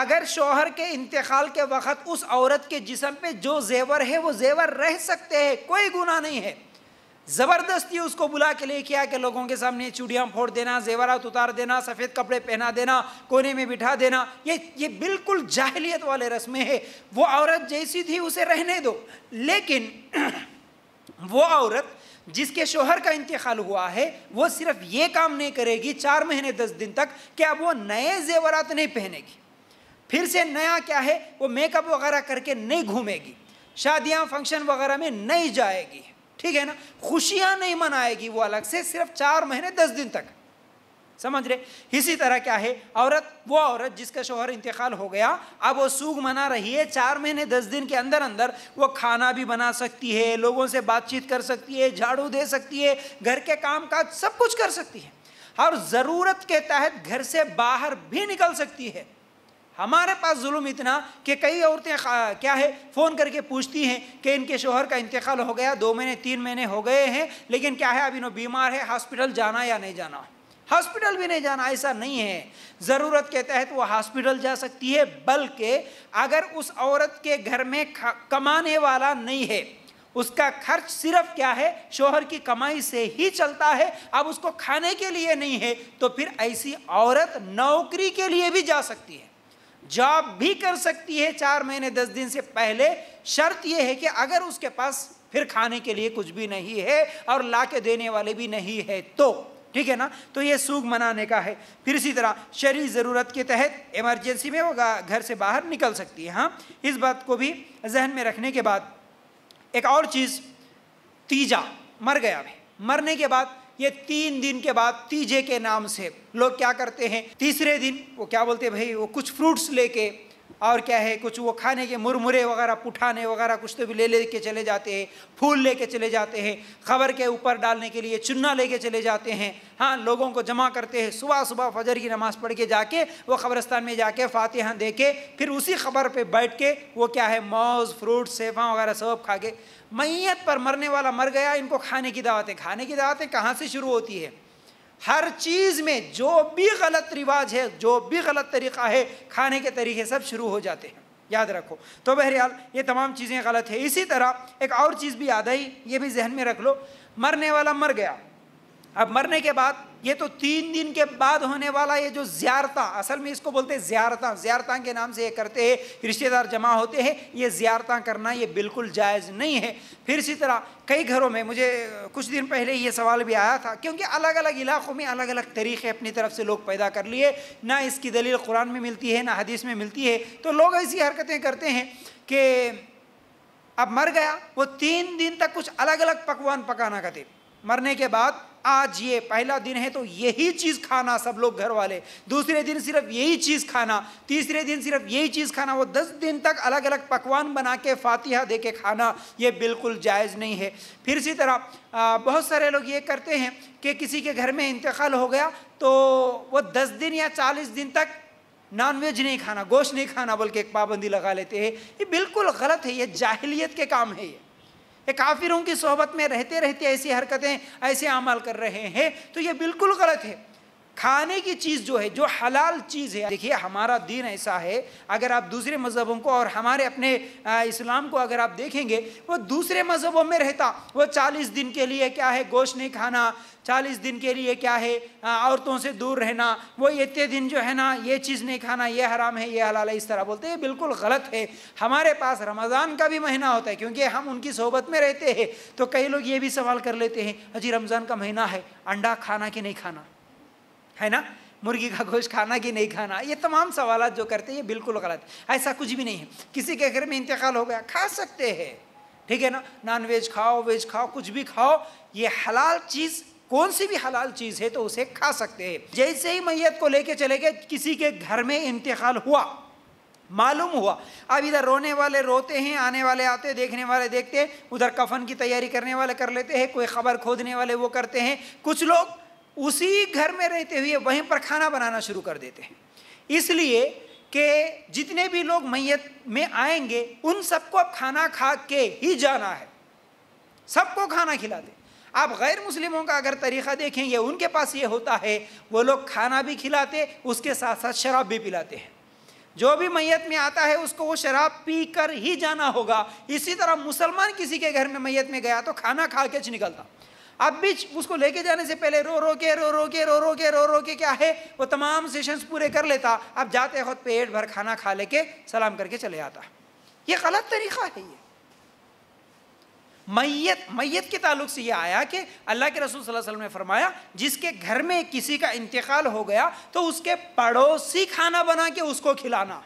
अगर शोहर के इंतकाल के वक़्त उस औरत के जिसम पे जो जेवर है वो जेवर रह सकते हैं कोई गुना नहीं है ज़बरदस्ती उसको बुला के लेके आके लोगों के सामने चूड़ियाँ फोड़ देना जेवरात उतार देना सफ़ेद कपड़े पहना देना कोने में बिठा देना ये ये बिल्कुल जाहलीत वाले रस्में है वो औरत जैसी थी उसे रहने दो लेकिन वो औरत जिसके शोहर का इंतकाल हुआ है वो सिर्फ ये काम नहीं करेगी चार महीने दस दिन तक कि अब वो नए जेवरात नहीं पहनेगी फिर से नया क्या है वो मेकअप वगैरह करके नहीं घूमेगी शादियाँ फंक्शन वगैरह में नहीं जाएगी ठीक है ना खुशियां नहीं मनाएगी वो अलग से सिर्फ चार महीने दस दिन तक समझ रहे इसी तरह क्या है औरत वो औरत जिसका शोहर इंतकाल हो गया अब वो सूख मना रही है चार महीने दस दिन के अंदर अंदर वो खाना भी बना सकती है लोगों से बातचीत कर सकती है झाड़ू दे सकती है घर के काम काज सब कुछ कर सकती है और ज़रूरत के तहत घर से बाहर भी निकल सकती है हमारे पास जुल्म इतना कि कई औरतें क्या है फ़ोन करके पूछती हैं कि इनके शोहर का इंतकाल हो गया दो महीने तीन महीने हो गए हैं लेकिन क्या है अभी नो बीमार है हॉस्पिटल जाना या नहीं जाना हॉस्पिटल भी नहीं जाना ऐसा नहीं है ज़रूरत के तहत वो हॉस्पिटल जा सकती है बल्कि अगर उस औरत के घर में कमाने वाला नहीं है उसका खर्च सिर्फ क्या है शोहर की कमाई से ही चलता है अब उसको खाने के लिए नहीं है तो फिर ऐसी औरत नौकरी के लिए भी जा सकती है जॉब भी कर सकती है चार महीने दस दिन से पहले शर्त यह है कि अगर उसके पास फिर खाने के लिए कुछ भी नहीं है और ला के देने वाले भी नहीं है तो ठीक है ना तो ये सूग मनाने का है फिर इसी तरह शरीर ज़रूरत के तहत इमरजेंसी में वो घर से बाहर निकल सकती है हाँ इस बात को भी जहन में रखने के बाद एक और चीज़ तीजा मर गया भाई मरने के बाद ये तीन दिन के बाद तीजे के नाम से लोग क्या करते हैं तीसरे दिन वो क्या बोलते हैं भाई वो कुछ फ्रूट्स लेके और क्या है कुछ वो खाने के मुरमुरे वगैरह पुठाने वगैरह कुछ तो भी ले ले के चले जाते हैं फूल लेके चले जाते हैं खबर के ऊपर डालने के लिए चुन्ना लेके चले जाते हैं हाँ लोगों को जमा करते हैं सुबह सुबह फजर की नमाज़ पढ़ के जाके वो खबरस्तान में जाके फातिहा दे के फिर उसी खबर पर बैठ के वो क्या है मौज फ्रूट सेफा वगैरह सब खा के मैयत पर मरने वाला मर गया इनको खाने की दावतें खाने की दावतें कहाँ से शुरू होती है हर चीज़ में जो भी गलत रिवाज है जो भी गलत तरीक़ा है खाने के तरीके सब शुरू हो जाते हैं याद रखो तो बहरहाल ये तमाम चीज़ें गलत है इसी तरह एक और चीज़ भी याद आई ये भी जहन में रख लो मरने वाला मर गया अब मरने के बाद ये तो तीन दिन के बाद होने वाला ये जो ज्यारता असल में इसको बोलते हैं ज्यारता ज्यारता के नाम से ये करते हैं रिश्तेदार जमा होते हैं ये ज्यारता करना ये बिल्कुल जायज़ नहीं है फिर इसी तरह कई घरों में मुझे कुछ दिन पहले ये सवाल भी आया था क्योंकि अलग अलग इलाक़ों में अलग अलग तरीक़े अपनी तरफ से लोग पैदा कर लिए ना इसकी दलील कुरान में मिलती है ना हदीस में मिलती है तो लोग ऐसी हरकतें करते हैं कि अब मर गया वो तीन दिन तक कुछ अलग अलग पकवान पकाना करते मरने के बाद आज ये पहला दिन है तो यही चीज़ खाना सब लोग घर वाले दूसरे दिन सिर्फ यही चीज़ खाना तीसरे दिन सिर्फ यही चीज़ खाना वो दस दिन तक अलग अलग पकवान बना के फातिहा दे के खाना ये बिल्कुल जायज़ नहीं है फिर इसी तरह बहुत सारे लोग ये करते हैं कि किसी के घर में इंतकाल हो गया तो वह दस दिन या चालीस दिन तक नॉनवेज नहीं खाना गोश्त नहीं खाना बोल के एक पाबंदी लगा लेते हैं ये बिल्कुल गलत है ये जाहिलियत के काम है ये ये काफिरों की सोहबत में रहते रहते ऐसी हरकतें ऐसे अमल कर रहे हैं तो ये बिल्कुल गलत है खाने की चीज़ जो है जो हलाल चीज़ है देखिए हमारा दिन ऐसा है अगर आप दूसरे मज़हबों को और हमारे अपने इस्लाम को अगर आप देखेंगे वो दूसरे मज़हबों में रहता वो चालीस दिन के लिए क्या है गोश्त नहीं खाना चालीस दिन के लिए क्या है औरतों से दूर रहना वो इतने दिन जो है ना ये चीज़ नहीं खाना ये हराम है ये हलाल है इस तरह बोलते हैं बिल्कुल गलत है हमारे पास रमज़ान का भी महीना होता है क्योंकि हम उनकी सोबत में रहते हैं तो कई लोग ये भी सवाल कर लेते हैं अजी रमज़ान का महीना है अंडा खाना कि नहीं खाना है ना मुर्गी का गोश्त खाना कि नहीं खाना ये तमाम सवाल जो करते हैं ये बिल्कुल गलत ऐसा कुछ भी नहीं है किसी के घर में इंतकाल हो गया खा सकते हैं ठीक है ना नॉन वेज खाओ वेज खाओ कुछ भी खाओ ये हलाल चीज़ कौन सी भी हलाल चीज़ है तो उसे खा सकते हैं जैसे ही मैयत को लेके चले गए किसी के घर में इंतकाल हुआ मालूम हुआ अब इधर रोने वाले रोते हैं आने वाले आते देखने वाले देखते हैं उधर कफन की तैयारी करने वाले कर लेते हैं कोई खबर खोदने वाले वो करते हैं कुछ लोग उसी घर में रहते हुए वहीं पर खाना बनाना शुरू कर देते हैं इसलिए कि जितने भी लोग मैयत में आएंगे उन सबको अब खाना खा के ही जाना है सबको खाना खिला दे आप गैर मुस्लिमों का अगर तरीक़ा देखेंगे उनके पास ये होता है वो लोग खाना भी खिलाते उसके साथ साथ शराब भी पिलाते हैं जो भी मैयत में आता है उसको वो शराब पी कर ही जाना होगा इसी तरह मुसलमान किसी के घर में मैयत में गया तो खाना खा के निकलता अब भी उसको लेके जाने से पहले रो रो के रो रो के रो रो के रो रो के क्या है वो तमाम सेशंस पूरे कर लेता अब जाते वक्त पेट भर खाना खा लेके सलाम करके चले आता ये गलत तरीका है ये मैयत मैयत के ताल्लुक से ये आया कि अल्लाह के रसूल सल्लल्लाहु अलैहि वसल्लम ने फरमाया जिसके घर में किसी का इंतकाल हो गया तो उसके पड़ोसी खाना बना के उसको खिलाना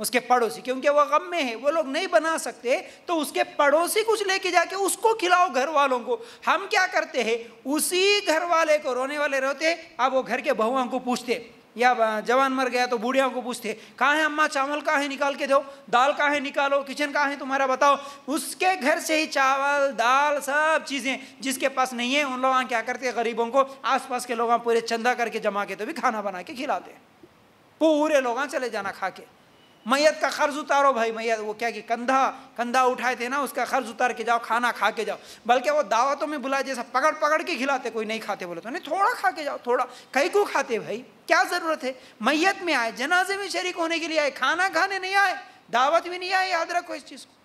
उसके पड़ोसी क्योंकि वो गम में है वो लोग नहीं बना सकते तो उसके पड़ोसी कुछ लेके जाके उसको खिलाओ घर वालों को हम क्या करते हैं उसी घर वाले को रोने वाले रोते अब वो घर के बहुओं को पूछते या जवान मर गया तो बूढ़ियों को पूछते कहाँ है अम्मा चावल कहाँ है निकाल के दो दाल कहाँ है निकालो किचन कहाँ है तुम्हारा बताओ उसके घर से ही चावल दाल सब चीज़ें जिसके पास नहीं है उन लोग क्या करते हैं गरीबों को आसपास के लोग पूरे चंदा करके जमा के तो भी खाना बना के खिलाते पूरे लोग चले जाना खा के मैयत का कर्ज उतारो भाई मैयत वो क्या कि कंधा कंधा उठाए थे ना उसका कर्ज उतार के जाओ खाना खा के जाओ बल्कि वो दावतों में बुलाए जैसा पकड़ पकड़ के खिलाते कोई नहीं खाते बोले तो नहीं थोड़ा खा के जाओ थोड़ा कहीं को खाते भाई क्या ज़रूरत है मैयत में आए जनाजे में शरीक होने के लिए आए खाना खाने नहीं आए दावत भी नहीं आए याद रखो इस चीज़ को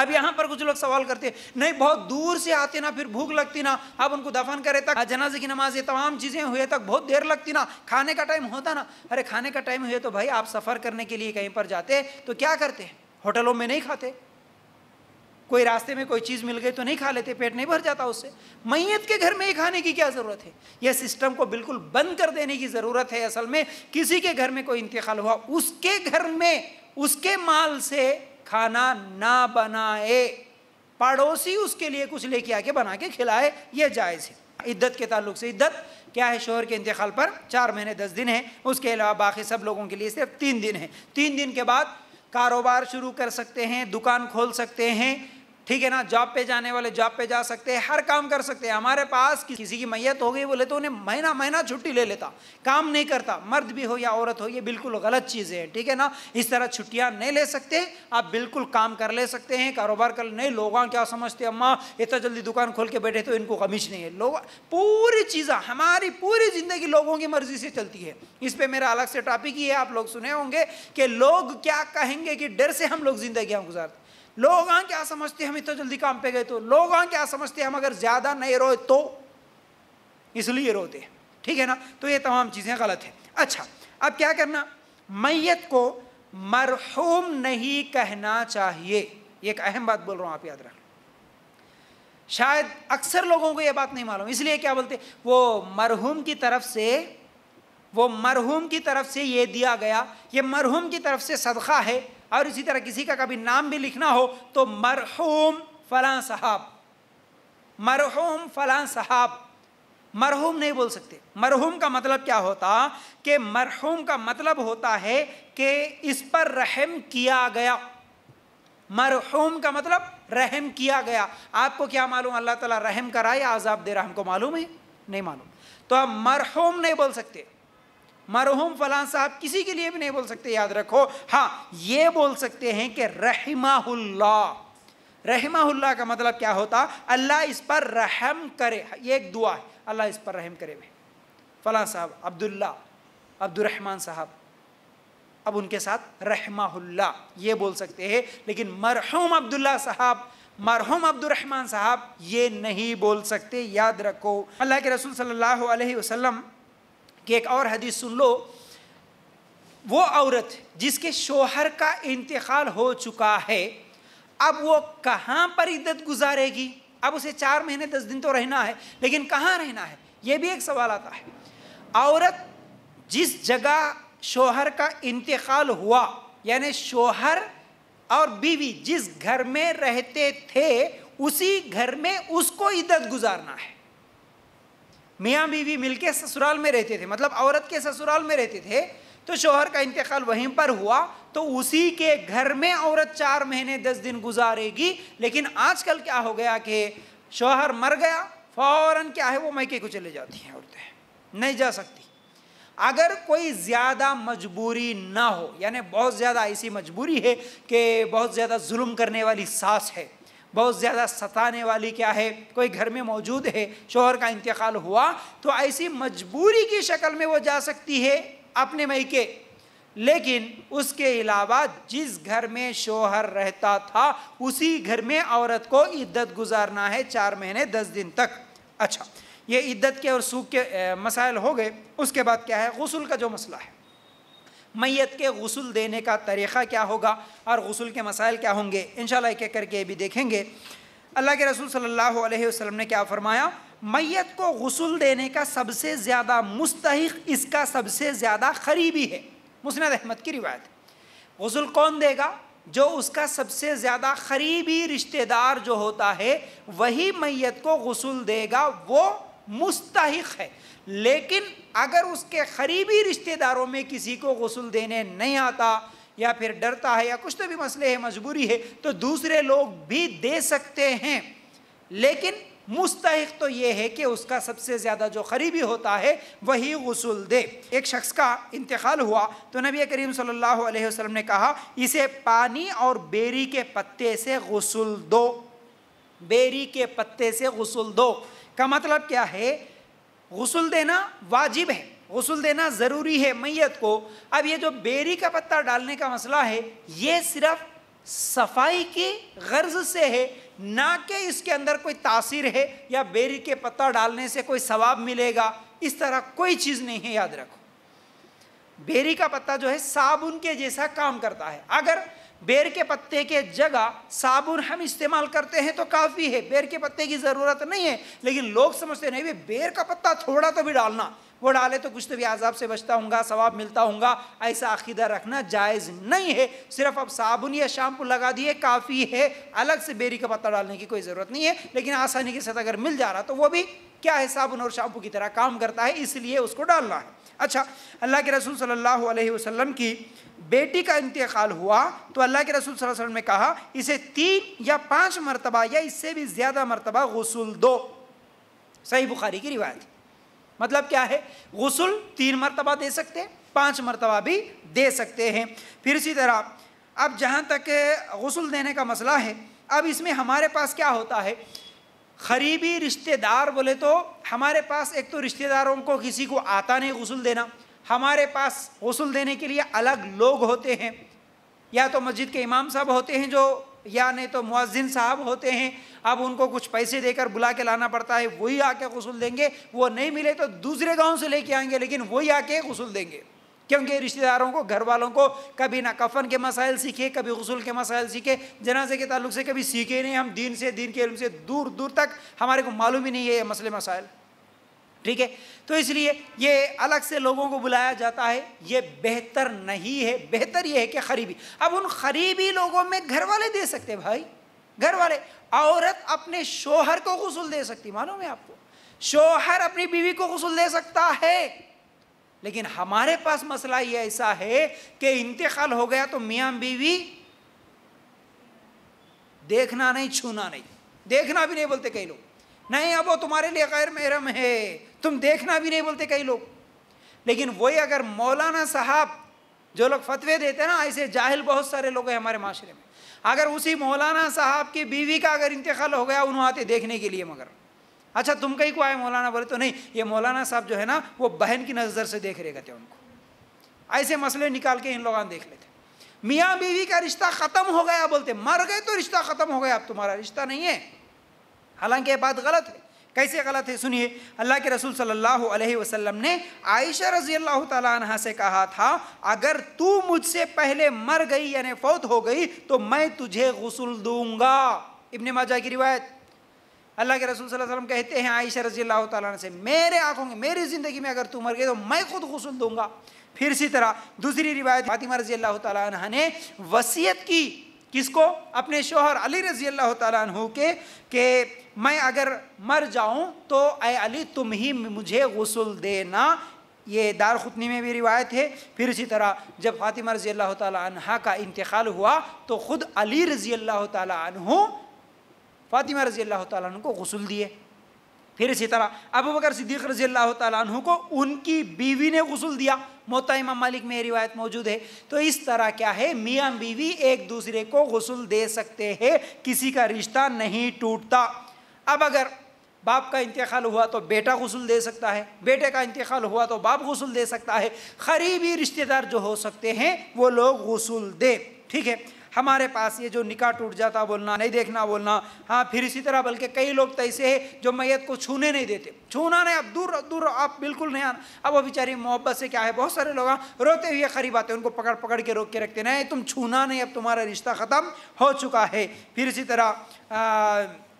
अब यहाँ पर कुछ लोग सवाल करते हैं नहीं बहुत दूर से आते ना फिर भूख लगती ना अब उनको दफन करे तक जनाजे की नमाज ये तमाम चीज़ें हुए तक बहुत देर लगती ना खाने का टाइम होता ना अरे खाने का टाइम हुए तो भाई आप सफ़र करने के लिए कहीं पर जाते तो क्या करते होटलों में नहीं खाते कोई रास्ते में कोई चीज़ मिल गई तो नहीं खा लेते पेट नहीं भर जाता उससे मैयत के घर में ही खाने की क्या ज़रूरत है यह सिस्टम को बिल्कुल बंद कर देने की ज़रूरत है असल में किसी के घर में कोई इंतकाल हुआ उसके घर में उसके माल से खाना ना बनाए पड़ोसी उसके लिए कुछ लेके आके बना के खिलाए ये जायज़ है इद्दत के ताल्लुक से इद्दत क्या है शोहर के इंतकाल पर चार महीने दस दिन है उसके अलावा बाकी सब लोगों के लिए सिर्फ तीन दिन है तीन दिन के बाद कारोबार शुरू कर सकते हैं दुकान खोल सकते हैं ठीक है ना जॉब पे जाने वाले जॉब पे जा सकते हैं हर काम कर सकते हैं हमारे पास किसी की मैयत हो गई बोले तो उन्हें महीना महीना छुट्टी ले लेता काम नहीं करता मर्द भी हो या औरत हो ये बिल्कुल गलत चीज़ें हैं ठीक है ना इस तरह छुट्टियाँ नहीं ले सकते आप बिल्कुल काम कर ले सकते हैं कारोबार कर नहीं लोग क्या समझते अम्मा इतना तो जल्दी दुकान खोल के बैठे तो इनको कमीज नहीं है लोग पूरी चीज़ें हमारी पूरी ज़िंदगी लोगों की मर्जी से चलती है इस पर मेरा अलग से टॉपिक ही है आप लोग सुने होंगे कि लोग क्या कहेंगे कि डर से हम लोग जिंदगियाँ गुजारते लोग आ क्या समझते हम इतना जल्दी काम पे गए तो लोग आ क्या समझते हम अगर ज़्यादा नहीं रोए तो इसलिए रोते ठीक है ना तो ये तमाम चीज़ें गलत है अच्छा अब क्या करना मैत को मरहूम नहीं कहना चाहिए एक अहम बात बोल रहा हूं आप याद रख शायद अक्सर लोगों को यह बात नहीं मालूम इसलिए क्या बोलते वो मरहूम की तरफ से वो मरहूम की तरफ से ये दिया गया ये मरहूम की तरफ से सदका है और इसी तरह किसी का कभी नाम भी लिखना हो तो मरहूम फलां साहब मरहूम फलां साहब मरहूम नहीं बोल सकते मरहूम का मतलब क्या होता कि मरहूम का मतलब होता है कि इस पर रहम किया गया मरहूम का मतलब रहम किया गया आपको क्या मालूम अल्लाह ताला रहम कराए आज़ाब दे रहा हमको मालूम है नहीं मालूम तो आप मरहूम नहीं बोल सकते मरहूम फलां साहब किसी के लिए भी नहीं बोल सकते याद रखो हाँ ये बोल सकते हैं कि रहमाहुल्ला रहमाहुल्ला का मतलब क्या होता अल्लाह इस पर रहम करे ये एक दुआ है अल्लाह इस पर रहम करे भाई फलां साहब अब्दुल्ला अब्दुलरहमान साहब अब उनके साथ रहमाहुल्ला ये बोल सकते हैं लेकिन मरहूम अब्दुल्ला साहब मरहूम अब्दुलरहमान साहब ये नहीं बोल सकते याद रखो अल्लाह के रसूल सल्लल्लाहु अलैहि वसल्लम कि एक और हदीस सुन लो वो औरत जिसके शोहर का इंतकाल हो चुका है अब वो कहाँ पर इद्दत गुजारेगी अब उसे चार महीने दस दिन तो रहना है लेकिन कहाँ रहना है ये भी एक सवाल आता है औरत जिस जगह शोहर का इंतकाल हुआ यानी शोहर और बीवी जिस घर में रहते थे उसी घर में उसको इद्दत गुजारना है मियाँ बीवी मिलके ससुराल में रहते थे मतलब औरत के ससुराल में रहते थे तो शोहर का इंतकाल वहीं पर हुआ तो उसी के घर में औरत चार महीने दस दिन गुजारेगी लेकिन आजकल क्या हो गया कि शोहर मर गया फौरन क्या है वो मायके को चले जाती हैं औरतें नहीं जा सकती अगर कोई ज़्यादा मजबूरी ना हो यानी बहुत ज़्यादा ऐसी मजबूरी है कि बहुत ज़्यादा जुल्म करने वाली सास है बहुत ज़्यादा सताने वाली क्या है कोई घर में मौजूद है शोहर का इंतकाल हुआ तो ऐसी मजबूरी की शक्ल में वो जा सकती है अपने के लेकिन उसके अलावा जिस घर में शोहर रहता था उसी घर में औरत को इद्दत गुजारना है चार महीने दस दिन तक अच्छा ये इद्दत के और सूख के मसाइल हो गए उसके बाद क्या है गसल का जो मसला है मैत के गसल देने का तरीक़ा क्या होगा और गसल के मसाइल क्या होंगे इन एक एक करके भी देखेंगे अल्लाह के रसूल सल्लल्लाहु अलैहि वसल्लम ने क्या फरमाया मैत को गसल देने का सबसे ज़्यादा मुस्तक इसका सबसे ज़्यादा करीबी है मुसनद अहमद की रिवायत गसल कौन देगा जो उसका सबसे ज़्यादा करीबी रिश्तेदार जो होता है वही मैत को गसल देगा वो मुस्तक है लेकिन अगर उसके करीबी रिश्तेदारों में किसी को गसल देने नहीं आता या फिर डरता है या कुछ तो भी मसले है मजबूरी है तो दूसरे लोग भी दे सकते हैं लेकिन मुस्तक तो ये है कि उसका सबसे ज़्यादा जो करीबी होता है वही गसल दे एक शख्स का इंतकाल हुआ तो नबी करीम सल्लल्लाहु अलैहि वसल्लम ने कहा इसे पानी और बेरी के पत्ते से गसल दो बेरी के पत्ते से गसल दो का मतलब क्या है गसल देना वाजिब है गसल देना ज़रूरी है मैत को अब ये जो बेरी का पत्ता डालने का मसला है ये सिर्फ सफाई की गर्ज से है ना कि इसके अंदर कोई तासीर है या बेरी के पत्ता डालने से कोई सवाब मिलेगा इस तरह कोई चीज़ नहीं है याद रखो बेरी का पत्ता जो है साबुन के जैसा काम करता है अगर बेर के पत्ते के जगह साबुन हम इस्तेमाल करते हैं तो काफ़ी है बेर के पत्ते की ज़रूरत नहीं है लेकिन लोग समझते नहीं भाई बेर का पत्ता थोड़ा तो भी डालना वो डाले तो कुछ तो भी आज़ाब से बचता हूँ सवाब मिलता हूँ ऐसा अकीदा रखना जायज़ नहीं है सिर्फ आप साबुन या शैम्पू लगा दिए काफ़ी है अलग से बेरी का पत्ता डालने की कोई ज़रूरत नहीं है लेकिन आसानी के साथ अगर मिल जा रहा तो वो भी क्या है साबुन और शैम्पू की तरह काम करता है इसलिए उसको डालना है अच्छा अल्लाह के रसूल सल्लल्लाहु अलैहि वसल्लम की बेटी का इंतकाल हुआ तो अल्लाह के रसूल सल्लल्लाहु अलैहि वसल्लम ने कहा इसे तीन या पाँच मरतबा या इससे भी ज़्यादा मरतबा गसूल दो सही बुखारी की रिवायत मतलब क्या है गसल तीन मरतबा दे सकते हैं पाँच मरतबा भी दे सकते हैं फिर इसी तरह अब जहाँ तक गसल देने का मसला है अब इसमें हमारे पास क्या होता है करीबी रिश्तेदार बोले तो हमारे पास एक तो रिश्तेदारों को किसी को आता नहीं गसल देना हमारे पास गसल देने के लिए अलग लोग होते हैं या तो मस्जिद के इमाम साहब होते हैं जो या नहीं तो मुआजिन साहब होते हैं अब उनको कुछ पैसे देकर बुला के लाना पड़ता है वही आके गसूल देंगे वो नहीं मिले तो दूसरे गांव से लेके आएंगे लेकिन वही आके गसूल देंगे क्योंकि रिश्तेदारों को घर वालों को कभी ना कफन के मसाइल सीखे कभी गसूल के मसाइल सीखे जनाजे के ताल्लुक से कभी सीखे नहीं हम दीन से दीन के इल्म से दूर दूर तक हमारे को मालूम ही नहीं है ये मसले मसाइल ठीक है तो इसलिए ये अलग से लोगों को बुलाया जाता है ये बेहतर नहीं है बेहतर ये है कि खरीबी अब उन खरीबी लोगों में घर वाले दे सकते भाई घर वाले औरत अपने शोहर को गसूल दे सकती मालूम है आपको शोहर अपनी बीवी को गसूल दे सकता है लेकिन हमारे पास मसला ये ऐसा है कि इंतकाल हो गया तो मियाँ बीवी देखना नहीं छूना नहीं देखना भी नहीं बोलते कई लोग नहीं अब वो तुम्हारे लिए गैर महरम है तुम देखना भी नहीं बोलते कई लोग लेकिन वही अगर मौलाना साहब जो लोग फतवे देते हैं ना ऐसे जाहिल बहुत सारे लोग हैं हमारे माशरे में अगर उसी मौलाना साहब की बीवी का अगर इंतकाल हो गया उन्होंने आते देखने के लिए मगर अच्छा तुम कहीं को आए मौलाना बोले तो नहीं ये मौलाना साहब जो है ना वो बहन की नज़र से देख रहे थे उनको ऐसे मसले निकाल के इन लोग देख लेते मियाँ बीवी का रिश्ता ख़त्म हो गया बोलते मर गए तो रिश्ता ख़त्म हो गया अब तुम्हारा रिश्ता नहीं है हालांकि ये बात गलत है कैसे गलत है सुनिए अल्लाह के रसूल सल्लल्लाहु अलैहि वसल्लम ने आयशा रजी अल्लाह तह से कहा था अगर तू मुझसे पहले मर गई यानी फौत हो गई तो मैं तुझे गसल दूंगा इबन माजा की रिवायत अल्लाह के रसूल सल्लल्लाहु अलैहि वसल्लम कहते हैं आयशा रजी अल्लाह तह से मेरे आँखों में मेरी ज़िंदगी में अगर तू मर गई तो मैं खुद गसल दूंगा फिर इसी तरह दूसरी रिवायत फातिमा रजी अल्लाह तह ने वसीयत की किसको अपने शोहर अली रजी अल्लाह तु के कि मैं अगर मर जाऊं तो ए अली तुम ही मुझे गसल देना ये दार खुतनी में भी रिवायत है फिर इसी तरह जब फातिमा रजी अल्लाह तहा का इंतकाल हुआ तो ख़ुद अली रजी अल्लाह तु फातिमा रजी अल्लाह तु को गसल दिए फिर इसी तरह अबू बकर सिद्दीक रजी अल्लाह तु को उनकी बीवी ने गसल दिया इमाम मालिक में रिवायत मौजूद है तो इस तरह क्या है मियाँ बीवी एक दूसरे को गसल दे सकते हैं किसी का रिश्ता नहीं टूटता अब अगर बाप का इंतकाल हुआ तो बेटा गसल दे सकता है बेटे का इंतकाल हुआ तो बाप गसल दे सकता है करीबी रिश्तेदार जो हो सकते हैं वो लोग गसल दे ठीक है हमारे पास ये जो निकाह टूट जाता बोलना नहीं देखना बोलना हाँ फिर इसी तरह बल्कि कई लोग तो ऐसे है जो मैयत को छूने नहीं देते छूना नहीं अब दूर दूर आप बिल्कुल नहीं आना अब वो बेचारी मोहब्बत से क्या है बहुत सारे लोग हाँ, रोते हुए करीब आते हैं उनको पकड़ पकड़ के रोक के रखते नहीं तुम छूना नहीं अब तुम्हारा रिश्ता ख़त्म हो चुका है फिर इसी तरह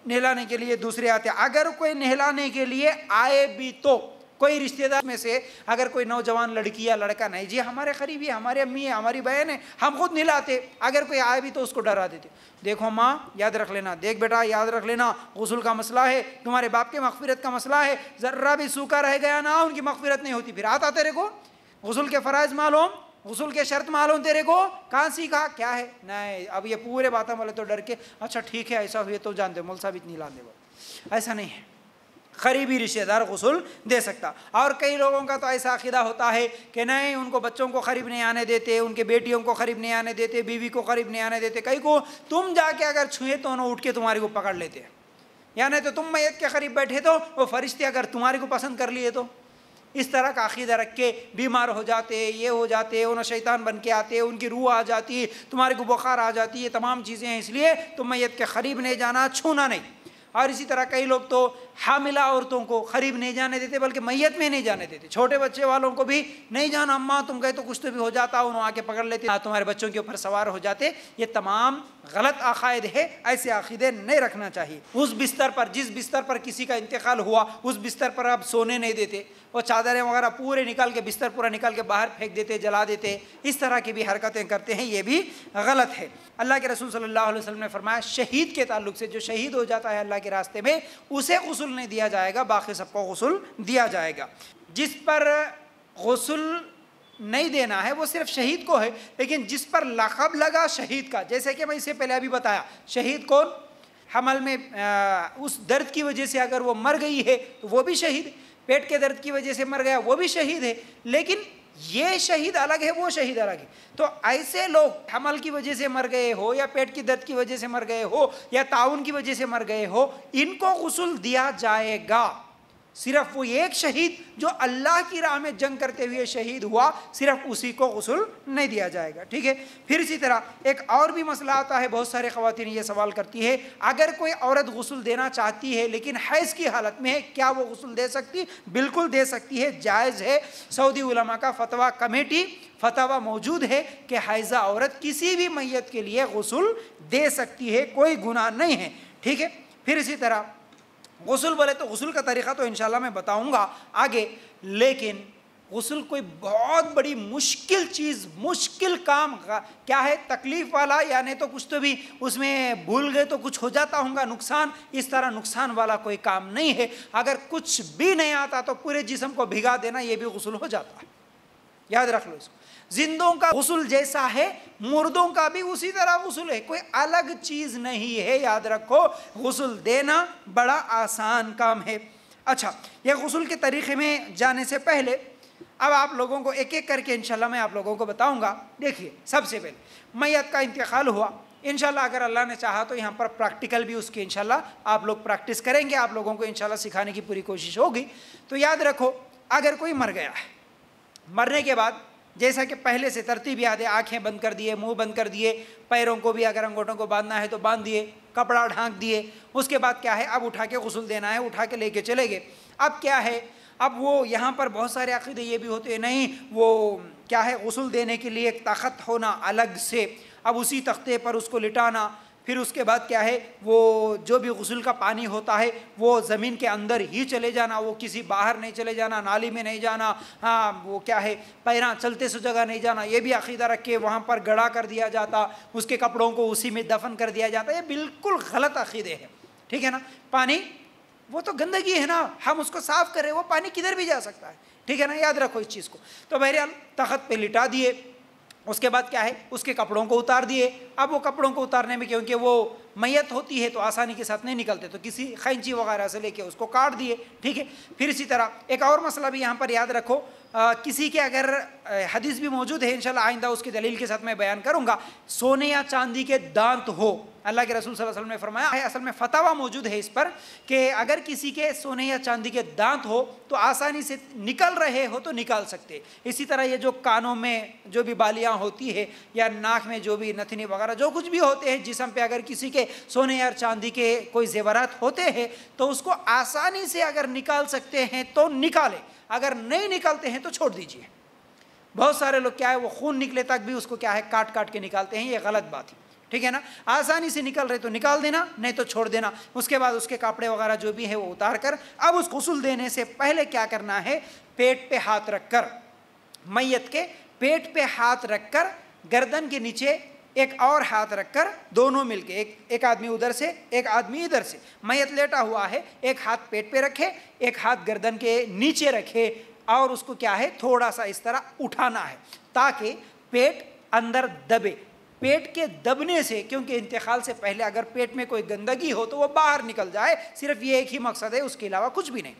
नहलाने के लिए दूसरे आते अगर कोई नहलाने के लिए आए भी तो कोई रिश्तेदार में से अगर कोई नौजवान लड़की या लड़का नहीं जी हमारे करीबी है हमारे अम्मी है हमारी बहन है हम खुद नहीं लाते अगर कोई आए भी तो उसको डरा देते देखो माँ याद रख लेना देख बेटा याद रख लेना गसूल का मसला है तुम्हारे बाप के मगफिरत का मसला है ज़र्रा भी सूखा रह गया ना उनकी मकफिरत नहीं होती फिर आता तेरे को गसूल के फ़राज मालूम गसूल के शर्त मालूम तेरे को कहाँ सीखा क्या है नहीं अब ये पूरे बातें बोले तो डर के अच्छा ठीक है ऐसा हुए तो जानते मोल साहब इतनी ला दे ऐसा नहीं है करीबी रिश्तेदार गसल दे सकता और कई लोगों का तो ऐसा अकीदा होता है कि नहीं उनको बच्चों को करीब नहीं आने देते उनके बेटियों को करीब नहीं आने देते बीवी को करीब नहीं आने देते कई को तुम जाके अगर छुए तो उन्होंने उठ के तुम्हारे को पकड़ लेते हैं या नहीं तो तुम मैत के करीब बैठे तो वो फरिश्ते अगर तुम्हारे को पसंद कर लिए तो इस तरह का अकीदा रख के बीमार हो जाते ये हो जाते उन्हें शैतान बन के आते उनकी रूह आ जाती तुम्हारे को बुखार आ जाती ये तमाम चीज़ें हैं इसलिए तुम मैत के करीब नहीं जाना छूना नहीं और इसी तरह कई लोग तो हामिला औरतों को करीब नहीं जाने देते बल्कि मैयत में नहीं जाने देते छोटे बच्चे वालों को भी नहीं जाना अम्मा तुम गए तो कुछ तो भी हो जाता उन्होंने आके पकड़ लेते तुम्हारे बच्चों के ऊपर सवार हो जाते ये तमाम गलत अकायद है ऐसे अकीदे नहीं रखना चाहिए उस बिस्तर पर जिस बिस्तर पर किसी का इंतकाल हुआ उस बिस्तर पर आप सोने नहीं देते वो चादरें वगैरह पूरे निकाल के बिस्तर पूरा निकाल के बाहर फेंक देते जला देते इस तरह की भी हरकतें करते हैं ये भी गलत है अल्लाह के रसूल सल्लल्लाहु अलैहि वसल्लम ने फरमाया शहीद के ताल्लुक से जो शहीद हो जाता है अल्लाह के रास्ते में उसे गसूल नहीं दिया जाएगा बाकी सबको गसल दिया जाएगा जिस पर गसल नहीं देना है वो सिर्फ शहीद को है लेकिन जिस पर लखब लगा शहीद का जैसे कि मैं इससे पहले अभी बताया शहीद कौन हमल में आ, उस दर्द की वजह से अगर वो मर गई है तो वो भी शहीद पेट के दर्द की वजह से मर गया वो भी शहीद है लेकिन ये शहीद अलग है वो शहीद अलग है तो ऐसे लोग हमल की वजह से मर गए हो या पेट की दर्द की वजह से मर गए हो या ताउन की वजह से मर गए हो इनको गसल दिया जाएगा सिर्फ वो एक शहीद जो अल्लाह की राह में जंग करते हुए शहीद हुआ सिर्फ उसी को गसल नहीं दिया जाएगा ठीक है फिर इसी तरह एक और भी मसला आता है बहुत सारे खातन ये सवाल करती है अगर कोई औरत गसल देना चाहती है लेकिन हैज़ की हालत में है क्या वो गसल दे सकती बिल्कुल दे सकती है जायज़ है सऊदी उलमा का फतवा कमेटी फतवा मौजूद है कि हैज़ा औरत किसी भी मैत के लिए गसल दे सकती है कोई गुनाह नहीं है ठीक है फिर इसी तरह गसल बोले तो गसल का तरीक़ा तो इन मैं बताऊँगा आगे लेकिन गसल कोई बहुत बड़ी मुश्किल चीज़ मुश्किल काम क्या है तकलीफ़ वाला या नहीं तो कुछ तो भी उसमें भूल गए तो कुछ हो जाता होगा नुकसान इस तरह नुकसान वाला कोई काम नहीं है अगर कुछ भी नहीं आता तो पूरे जिसम को भिगा देना ये भी गसल हो जाता है याद रख लो इसको जिंदों का गसल जैसा है मुर्दों का भी उसी तरह गसल है कोई अलग चीज़ नहीं है याद रखो गसल देना बड़ा आसान काम है अच्छा यह गसल के तरीक़े में जाने से पहले अब आप लोगों को एक एक करके इंशाल्लाह मैं आप लोगों को बताऊंगा देखिए सबसे पहले मैत का इंतकाल हुआ इंशाल्लाह अगर अल्लाह ने चाहा तो यहाँ पर प्रैक्टिकल भी उसकी इंशाल्लाह आप लोग प्रैक्टिस करेंगे आप लोगों को इंशाल्लाह सिखाने की पूरी कोशिश होगी तो याद रखो अगर कोई मर गया है मरने के बाद जैसा कि पहले से तरतीब याद है आँखें बंद कर दिए मुंह बंद कर दिए पैरों को भी अगर अंगूठों को बांधना है तो बांध दिए कपड़ा ढांक दिए उसके बाद क्या है अब उठा के गसल देना है उठा के लेके चले गए अब क्या है अब वो यहाँ पर बहुत सारे अकीदे ये भी होते हैं नहीं वो क्या है गसल देने के लिए एक ताकत होना अलग से अब उसी तख्ते पर उसको लिटाना फिर उसके बाद क्या है वो जो भी गसल का पानी होता है वो ज़मीन के अंदर ही चले जाना वो किसी बाहर नहीं चले जाना नाली में नहीं जाना हाँ वो क्या है पैरा चलते सो जगह नहीं जाना ये भी अकीदा रख के वहाँ पर गड़ा कर दिया जाता उसके कपड़ों को उसी में दफन कर दिया जाता ये बिल्कुल गलत अकीदे हैं ठीक है ना पानी वो तो गंदगी है ना हम उसको साफ़ करें वो पानी किधर भी जा सकता है ठीक है ना याद रखो इस चीज़ को तो बहरहाल तख्त पर लिटा दिए उसके बाद क्या है उसके कपड़ों को उतार दिए अब वो कपड़ों को उतारने में क्योंकि वो मैयत होती है तो आसानी के साथ नहीं निकलते तो किसी खैंची वगैरह से लेके उसको काट दिए ठीक है फिर इसी तरह एक और मसला भी यहाँ पर याद रखो आ, किसी के अगर हदीस भी मौजूद है इंशाल्लाह आइंदा उसकी दलील के साथ मैं बयान करूँगा सोने या चांदी के दांत हो अल्लाह के रसूल वसल्लम ने फरमाया है असल में फतवा मौजूद है इस पर कि अगर किसी के सोने या चांदी के दांत हो तो आसानी से निकल रहे हो तो निकाल सकते इसी तरह ये जो कानों में जो भी बालियाँ होती है या नाक में जो भी नथनी वगैरह जो कुछ भी होते हैं जिसम पे अगर किसी के सोने या चांदी के कोई जेवरात होते हैं तो उसको आसानी से अगर निकाल सकते हैं तो निकालें अगर नहीं निकालते हैं तो छोड़ दीजिए बहुत सारे लोग क्या है वो खून निकले तक भी उसको क्या है काट काट के निकालते हैं ये गलत बात है ठीक है ना आसानी से निकल रहे तो निकाल देना नहीं तो छोड़ देना उसके बाद उसके कपड़े वगैरह जो भी है वो उतार कर अब उस गसल देने से पहले क्या करना है पेट पे हाथ रखकर मैयत के पेट पे हाथ रखकर गर्दन के नीचे एक और हाथ रखकर दोनों मिलके एक एक आदमी उधर से एक आदमी इधर से मैयत लेटा हुआ है एक हाथ पेट पे रखे एक हाथ गर्दन के नीचे रखे और उसको क्या है थोड़ा सा इस तरह उठाना है ताकि पेट अंदर दबे पेट के दबने से क्योंकि इंतकाल से पहले अगर पेट में कोई गंदगी हो तो वह बाहर निकल जाए सिर्फ ये एक ही मकसद है उसके अलावा कुछ भी नहीं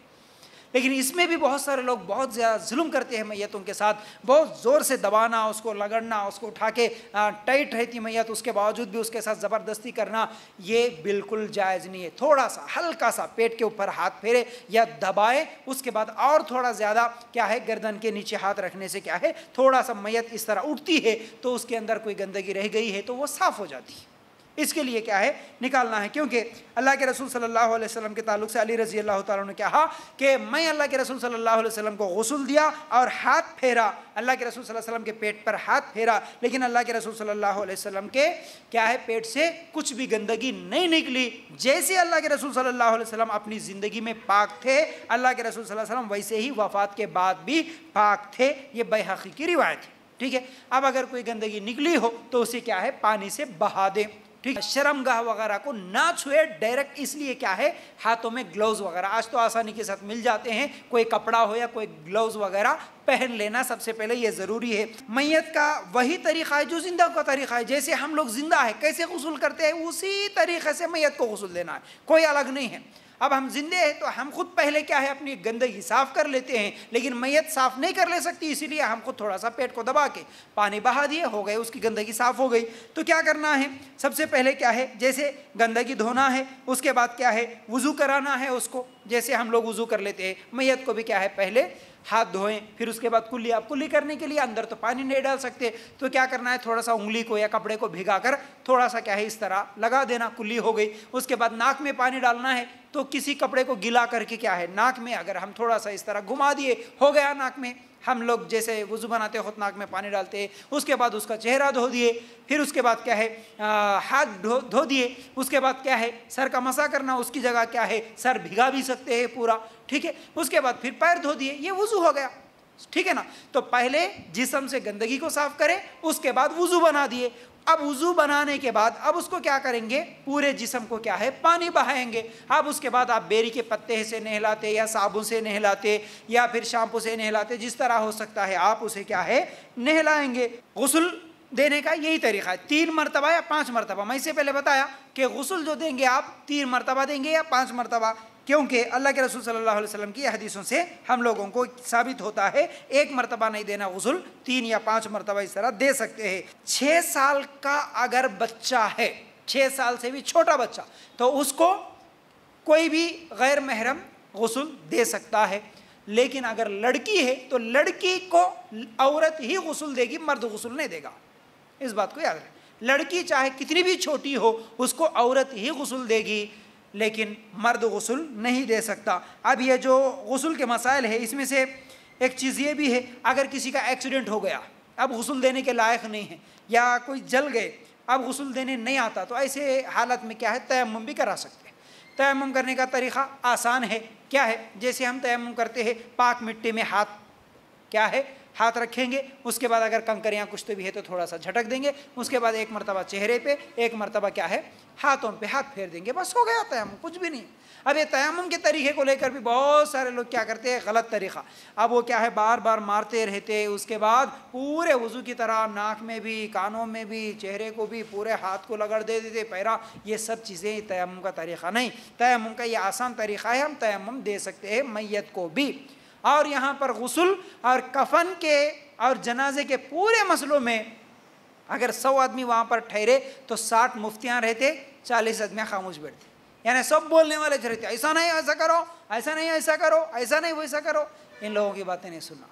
लेकिन इसमें भी बहुत सारे लोग बहुत ज़्यादा जुल्म करते हैं मैयतों के साथ बहुत ज़ोर से दबाना उसको लगड़ना उसको उठा के टाइट रहती मैयत उसके बावजूद भी उसके साथ ज़बरदस्ती करना ये बिल्कुल जायज़ नहीं है थोड़ा सा हल्का सा पेट के ऊपर हाथ फेरे या दबाए उसके बाद और थोड़ा ज़्यादा क्या है गर्दन के नीचे हाथ रखने से क्या है थोड़ा सा मैयत इस तरह उठती है तो उसके अंदर कोई गंदगी रह गई है तो वो साफ़ हो जाती है इसके लिए क्या है निकालना है क्योंकि अल्लाह के रसूल सल्लल्लाहु अलैहि वसल्लम के ताल्लुक से अली रजी अल्लाह तारा ने कहा कि मैं अल्लाह के रसूल सल्लल्लाहु अलैहि वसल्लम को गसल दिया और हाथ फेरा अल्लाह के रसूल सल्लल्लाहु अलैहि वसल्लम के पेट पर हाथ फेरा लेकिन अल्लाह के रसूल सल्लल्लाहु अलैहि वसल्लम के क्या है पेट से कुछ भी गंदगी नहीं निकली जैसे अल्लाह के रसूल सल्लल्लाहु अलैहि वसल्लम अपनी ज़िंदगी में पाक थे अल्लाह के रसूल सल्लल्लाहु अलैहि वसल्लम वैसे ही वफ़ात के बाद भी पाक थे ये बेहकी की रिवायत है ठीक है अब अगर कोई गंदगी निकली हो तो उसे क्या है पानी से बहा दें ठीक शर्मगाह वगैरह को ना छुए डायरेक्ट इसलिए क्या है हाथों में ग्लव्स वगैरह आज तो आसानी के साथ मिल जाते हैं कोई कपड़ा हो या कोई ग्लव्स वगैरह पहन लेना सबसे पहले ये ज़रूरी है मैयत का वही तरीक़ा है जो ज़िंदा का तरीक़ा है जैसे हम लोग ज़िंदा है कैसे गसूल करते हैं उसी तरीक़े से मैयत को गसूल देना है कोई अलग नहीं है अब हम जिंदे हैं तो हम खुद पहले क्या है अपनी गंदगी साफ कर लेते हैं लेकिन मैयत साफ नहीं कर ले सकती इसीलिए हम खुद थोड़ा सा पेट को दबा के पानी बहा दिए हो गए उसकी गंदगी साफ हो गई तो क्या करना है सबसे पहले क्या है जैसे गंदगी धोना है उसके बाद क्या है वज़ू कराना है उसको जैसे हम लोग वज़ू कर लेते हैं मैयत को भी क्या है पहले हाथ धोएं फिर उसके बाद कुल्ली आप कुल्ली करने के लिए अंदर तो पानी नहीं डाल सकते तो क्या करना है थोड़ा सा उंगली को या कपड़े को भिगा कर थोड़ा सा क्या है इस तरह लगा देना कुल्ली हो गई उसके बाद नाक में पानी डालना है तो किसी कपड़े को गिला करके क्या है नाक में अगर हम थोड़ा सा इस तरह घुमा दिए हो गया नाक में हम लोग जैसे वज़ू बनाते खुद नाक में पानी डालते हैं उसके बाद उसका चेहरा धो दिए फिर उसके बाद क्या है आ, हाथ धो धो दिए उसके बाद क्या है सर का मसा करना उसकी जगह क्या है सर भिगा भी सकते हैं पूरा ठीक है उसके बाद फिर पैर धो दिए ये वज़ू हो गया ठीक है ना तो पहले जिसम से गंदगी को साफ करें उसके बाद वज़ू बना दिए अब वज़ू बनाने के बाद अब उसको क्या करेंगे पूरे जिसम को क्या है पानी बहाएंगे अब उसके बाद आप बेरी के पत्ते से नहलाते या साबुन से नहलाते या फिर शैम्पू से नहलाते जिस तरह हो सकता है आप उसे क्या है नहलाएंगे गसल देने का यही तरीका है तीन मरतबा या पाँच मरतबा मैं इससे पहले बताया कि गसल जो देंगे आप तीन मरतबा देंगे या पाँच मरतबा क्योंकि अल्लाह के रसूल सल्लल्लाहु अलैहि वसल्लम की हदीसों से हम लोगों को साबित होता है एक मरतबा नहीं देना गज़ुल तीन या पाँच मरतबा इस तरह दे सकते हैं छः साल का अगर बच्चा है छः साल से भी छोटा बच्चा तो उसको कोई भी गैर महरम गसल दे सकता है लेकिन अगर लड़की है तो लड़की को औरत ही गसल देगी मर्द गसल नहीं देगा इस बात को याद रखें लड़की चाहे कितनी भी छोटी हो उसको औरत ही गसल देगी लेकिन मर्द गसल नहीं दे सकता अब यह जो गसल के मसाइल है इसमें से एक चीज़ ये भी है अगर किसी का एक्सीडेंट हो गया अब गसल देने के लायक नहीं है या कोई जल गए अब गसल देने नहीं आता तो ऐसे हालत में क्या है तयम भी करा सकते हैं तयम करने का तरीक़ा आसान है क्या है जैसे हम तयम करते हैं पाक मिट्टी में हाथ क्या है हाथ रखेंगे उसके बाद अगर कंकर या कुछ तो भी है तो थोड़ा सा झटक देंगे उसके बाद एक मरतबा चेहरे पे एक मरतबा क्या है हाथों पे हाथ फेर देंगे बस हो गया तयम कुछ भी नहीं अब ये तयम के तरीके को लेकर भी बहुत सारे लोग क्या करते हैं गलत तरीक़ा अब वो क्या है बार बार मारते रहते उसके बाद पूरे वज़ू की तरह नाक में भी कानों में भी चेहरे को भी पूरे हाथ को लगड़ दे देते पैरा ये सब चीज़ें तयम का तरीक़ा नहीं तयम का ये आसान तरीक़ा है हम तयम दे सकते हैं मैत को भी और यहाँ पर गसल और कफन के और जनाजे के पूरे मसलों में अगर सौ आदमी वहाँ पर ठहरे तो साठ मुफ्तियाँ रहते चालीस आदमियाँ खामोश बैठते यानी सब बोलने वाले रहते ऐसा नहीं ऐसा करो ऐसा नहीं ऐसा करो ऐसा नहीं वैसा करो इन लोगों की बातें नहीं सुना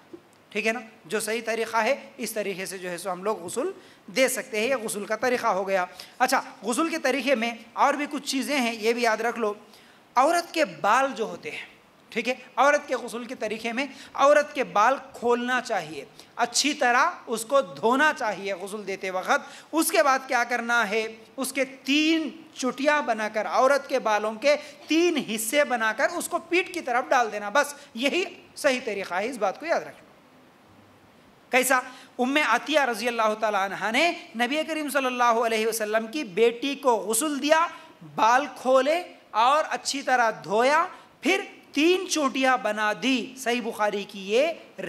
ठीक है ना जो सही तरीक़ा है इस तरीके से जो है सो हम लोग गसल दे सकते हैं ये गसल का तरीक़ा हो गया अच्छा गसल के तरीक़े में और भी कुछ चीज़ें हैं ये भी याद रख लो औरत के बाल जो होते हैं ठीक है औरत के गसूल के तरीके में औरत के बाल खोलना चाहिए अच्छी तरह उसको धोना चाहिए गसूल देते वक्त उसके बाद क्या करना है उसके तीन चुटिया बनाकर औरत के बालों के तीन हिस्से बनाकर उसको पीठ की तरफ डाल देना बस यही सही तरीका है इस बात को याद रखना कैसा उम्म आतिया रजी अल्लाह तह ने नबी करीम सल्लल्लाहु अलैहि वसल्लम की बेटी को गसल दिया बाल खोले और अच्छी तरह धोया फिर तीन चोटियां बना दी सही बुखारी की ये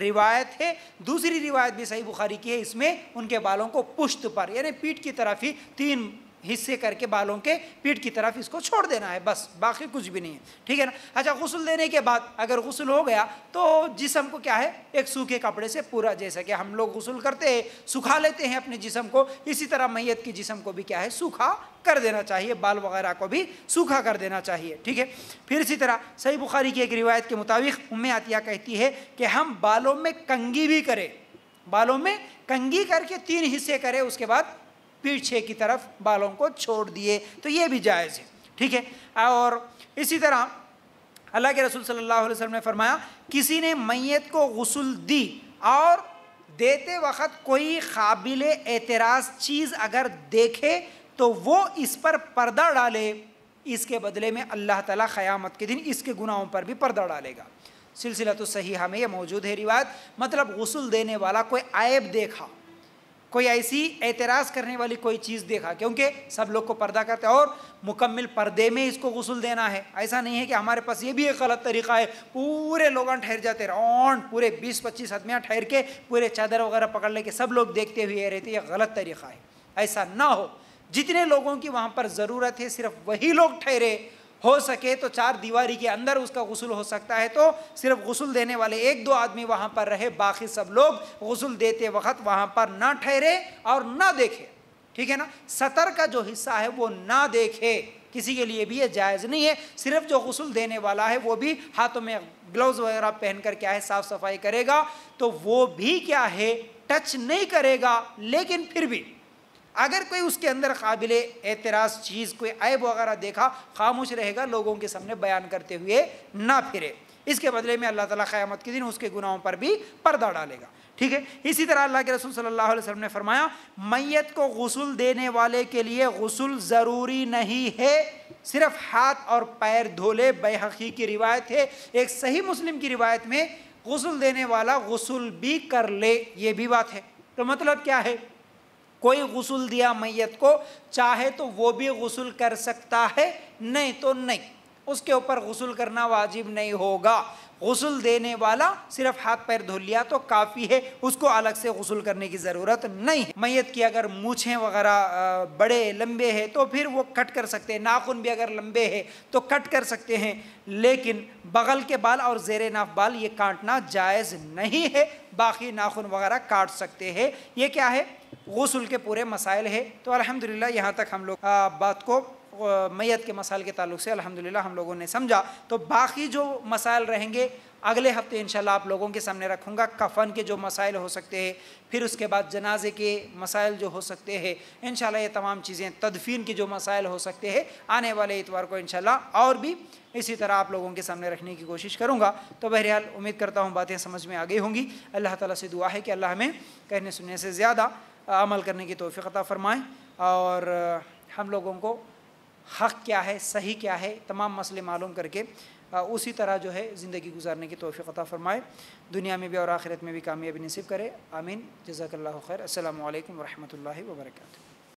रिवायत है दूसरी रिवायत भी सही बुखारी की है इसमें उनके बालों को पुश्त पर यानी पीठ की तरफ ही तीन हिस्से करके बालों के पीठ की तरफ इसको छोड़ देना है बस बाकी कुछ भी नहीं है ठीक है ना अच्छा गसल देने के बाद अगर गसल हो गया तो जिसम को क्या है एक सूखे कपड़े से पूरा जैसा कि हम लोग गसल करते हैं सुखा लेते हैं अपने जिसम को इसी तरह मैयत के जिसम को भी क्या है सूखा कर देना चाहिए बाल वगैरह को भी सूखा कर देना चाहिए ठीक है फिर इसी तरह सही बुखारी की एक रिवायत के मुताबिक उम्म आतिया कहती है कि हम बालों में कंगी भी करें बालों में कंगी करके तीन हिस्से करें उसके बाद पीछे की तरफ बालों को छोड़ दिए तो ये भी जायज़ है ठीक है और इसी तरह अल्लाह के रसूल सल्लल्लाहु अलैहि वसल्लम ने फरमाया किसी ने मैत को गसल दी और देते वक्त कोई काबिल एतराज़ चीज़ अगर देखे तो वो इस पर पर्दा डाले इसके बदले में अल्लाह ताला क़यामत के दिन इसके गुनाहों पर भी पर्दा डालेगा सिलसिला तो सही हमें यह मौजूद है रिवायत मतलब गसल देने वाला कोई आयब देखा कोई ऐसी एतराज़ करने वाली कोई चीज़ देखा क्योंकि सब लोग को पर्दा करते और मुकम्मल पर्दे में इसको गसल देना है ऐसा नहीं है कि हमारे पास ये भी एक गलत तरीका है पूरे लोग ठहर जाते रौन पूरे बीस पच्चीस आदमियाँ ठहर के पूरे चादर वगैरह पकड़ लेके सब लोग देखते हुए रहते ये गलत तरीका है ऐसा ना हो जितने लोगों की वहाँ पर ज़रूरत है सिर्फ वही लोग ठहरे हो सके तो चार दीवारी के अंदर उसका गसल हो सकता है तो सिर्फ गसल देने वाले एक दो आदमी वहाँ पर रहे बाकी सब लोग गसल देते वक्त वहाँ पर ना ठहरे और ना देखे ठीक है ना सतर का जो हिस्सा है वो ना देखे किसी के लिए भी ये जायज़ नहीं है सिर्फ जो गसल देने वाला है वो भी हाथों में ग्लव्स वगैरह पहन कर क्या है साफ़ सफाई करेगा तो वो भी क्या है टच नहीं करेगा लेकिन फिर भी अगर कोई उसके अंदर काबिल एतराज़ चीज़ कोई ऐब वगैरह देखा खामोश रहेगा लोगों के सामने बयान करते हुए ना फिरे इसके बदले में अल्लाह ताला क़यामत के दिन उसके गुनाहों पर भी पर्दा डालेगा ठीक है इसी तरह अल्लाह के रसूल सल्लल्लाहु अलैहि वसल्लम ने फरमाया मैयत को गसल देने वाले के लिए गसल ज़रूरी नहीं है सिर्फ हाथ और पैर धोले बेहकी की रिवायत है एक सही मुस्लिम की रिवायत में गसल देने वाला गसल भी कर ले ये भी बात है तो मतलब क्या है कोई गसल दिया मैत को चाहे तो वो भी गसल कर सकता है नहीं तो नहीं उसके ऊपर गसल करना वाजिब नहीं होगा गसल देने वाला सिर्फ हाथ पैर धो लिया तो काफ़ी है उसको अलग से गसल करने की ज़रूरत नहीं मैत की अगर मूछें वगैरह बड़े लंबे हैं तो फिर वो कट कर सकते हैं नाखून भी अगर लंबे हैं तो कट कर सकते हैं लेकिन बगल के बाल और जेर नाफ बाल ये काटना जायज़ नहीं है बाकी नाखून वगैरह काट सकते हैं ये क्या है गसल के पूरे मसाइल है तो अलहमदिल्ला यहाँ तक हम लोग बात को मैत के मसाइल के तल्ल से अलहमदिल्ला हम लोगों ने समझा तो बाकी जो मसाइल रहेंगे अगले हफ्ते इंशाल्लाह आप लोगों के सामने रखूँगा कफ़न के जो मसाइल हो सकते हैं फिर उसके बाद जनाजे के मसाइल जो हो सकते हैं इन ये तमाम चीज़ें तदफीन के जो मसाइल हो सकते हैं आने वाले इतवार को इन और भी इसी तरह आप लोगों के सामने रखने की कोशिश करूँगा तो बहरहाल उम्मीद करता हूँ बातें समझ में आ गई होंगी अल्लाह ताली से दुआ है कि अल्लाह हमें कहने सुनने से ज़्यादा अमल करने की तोफ़ी अता फ़रमाएँ और हम लोगों को हक़ क्या है सही क्या है तमाम मसले मालूम करके उसी तरह जो है ज़िंदगी गुजारने की तोफ़ी अता फ़रमाए दुनिया में भी और आखिरत में भी कामयाबी नसीब करें आमीन जजाकल्ला खैर असल वरहमल वर्का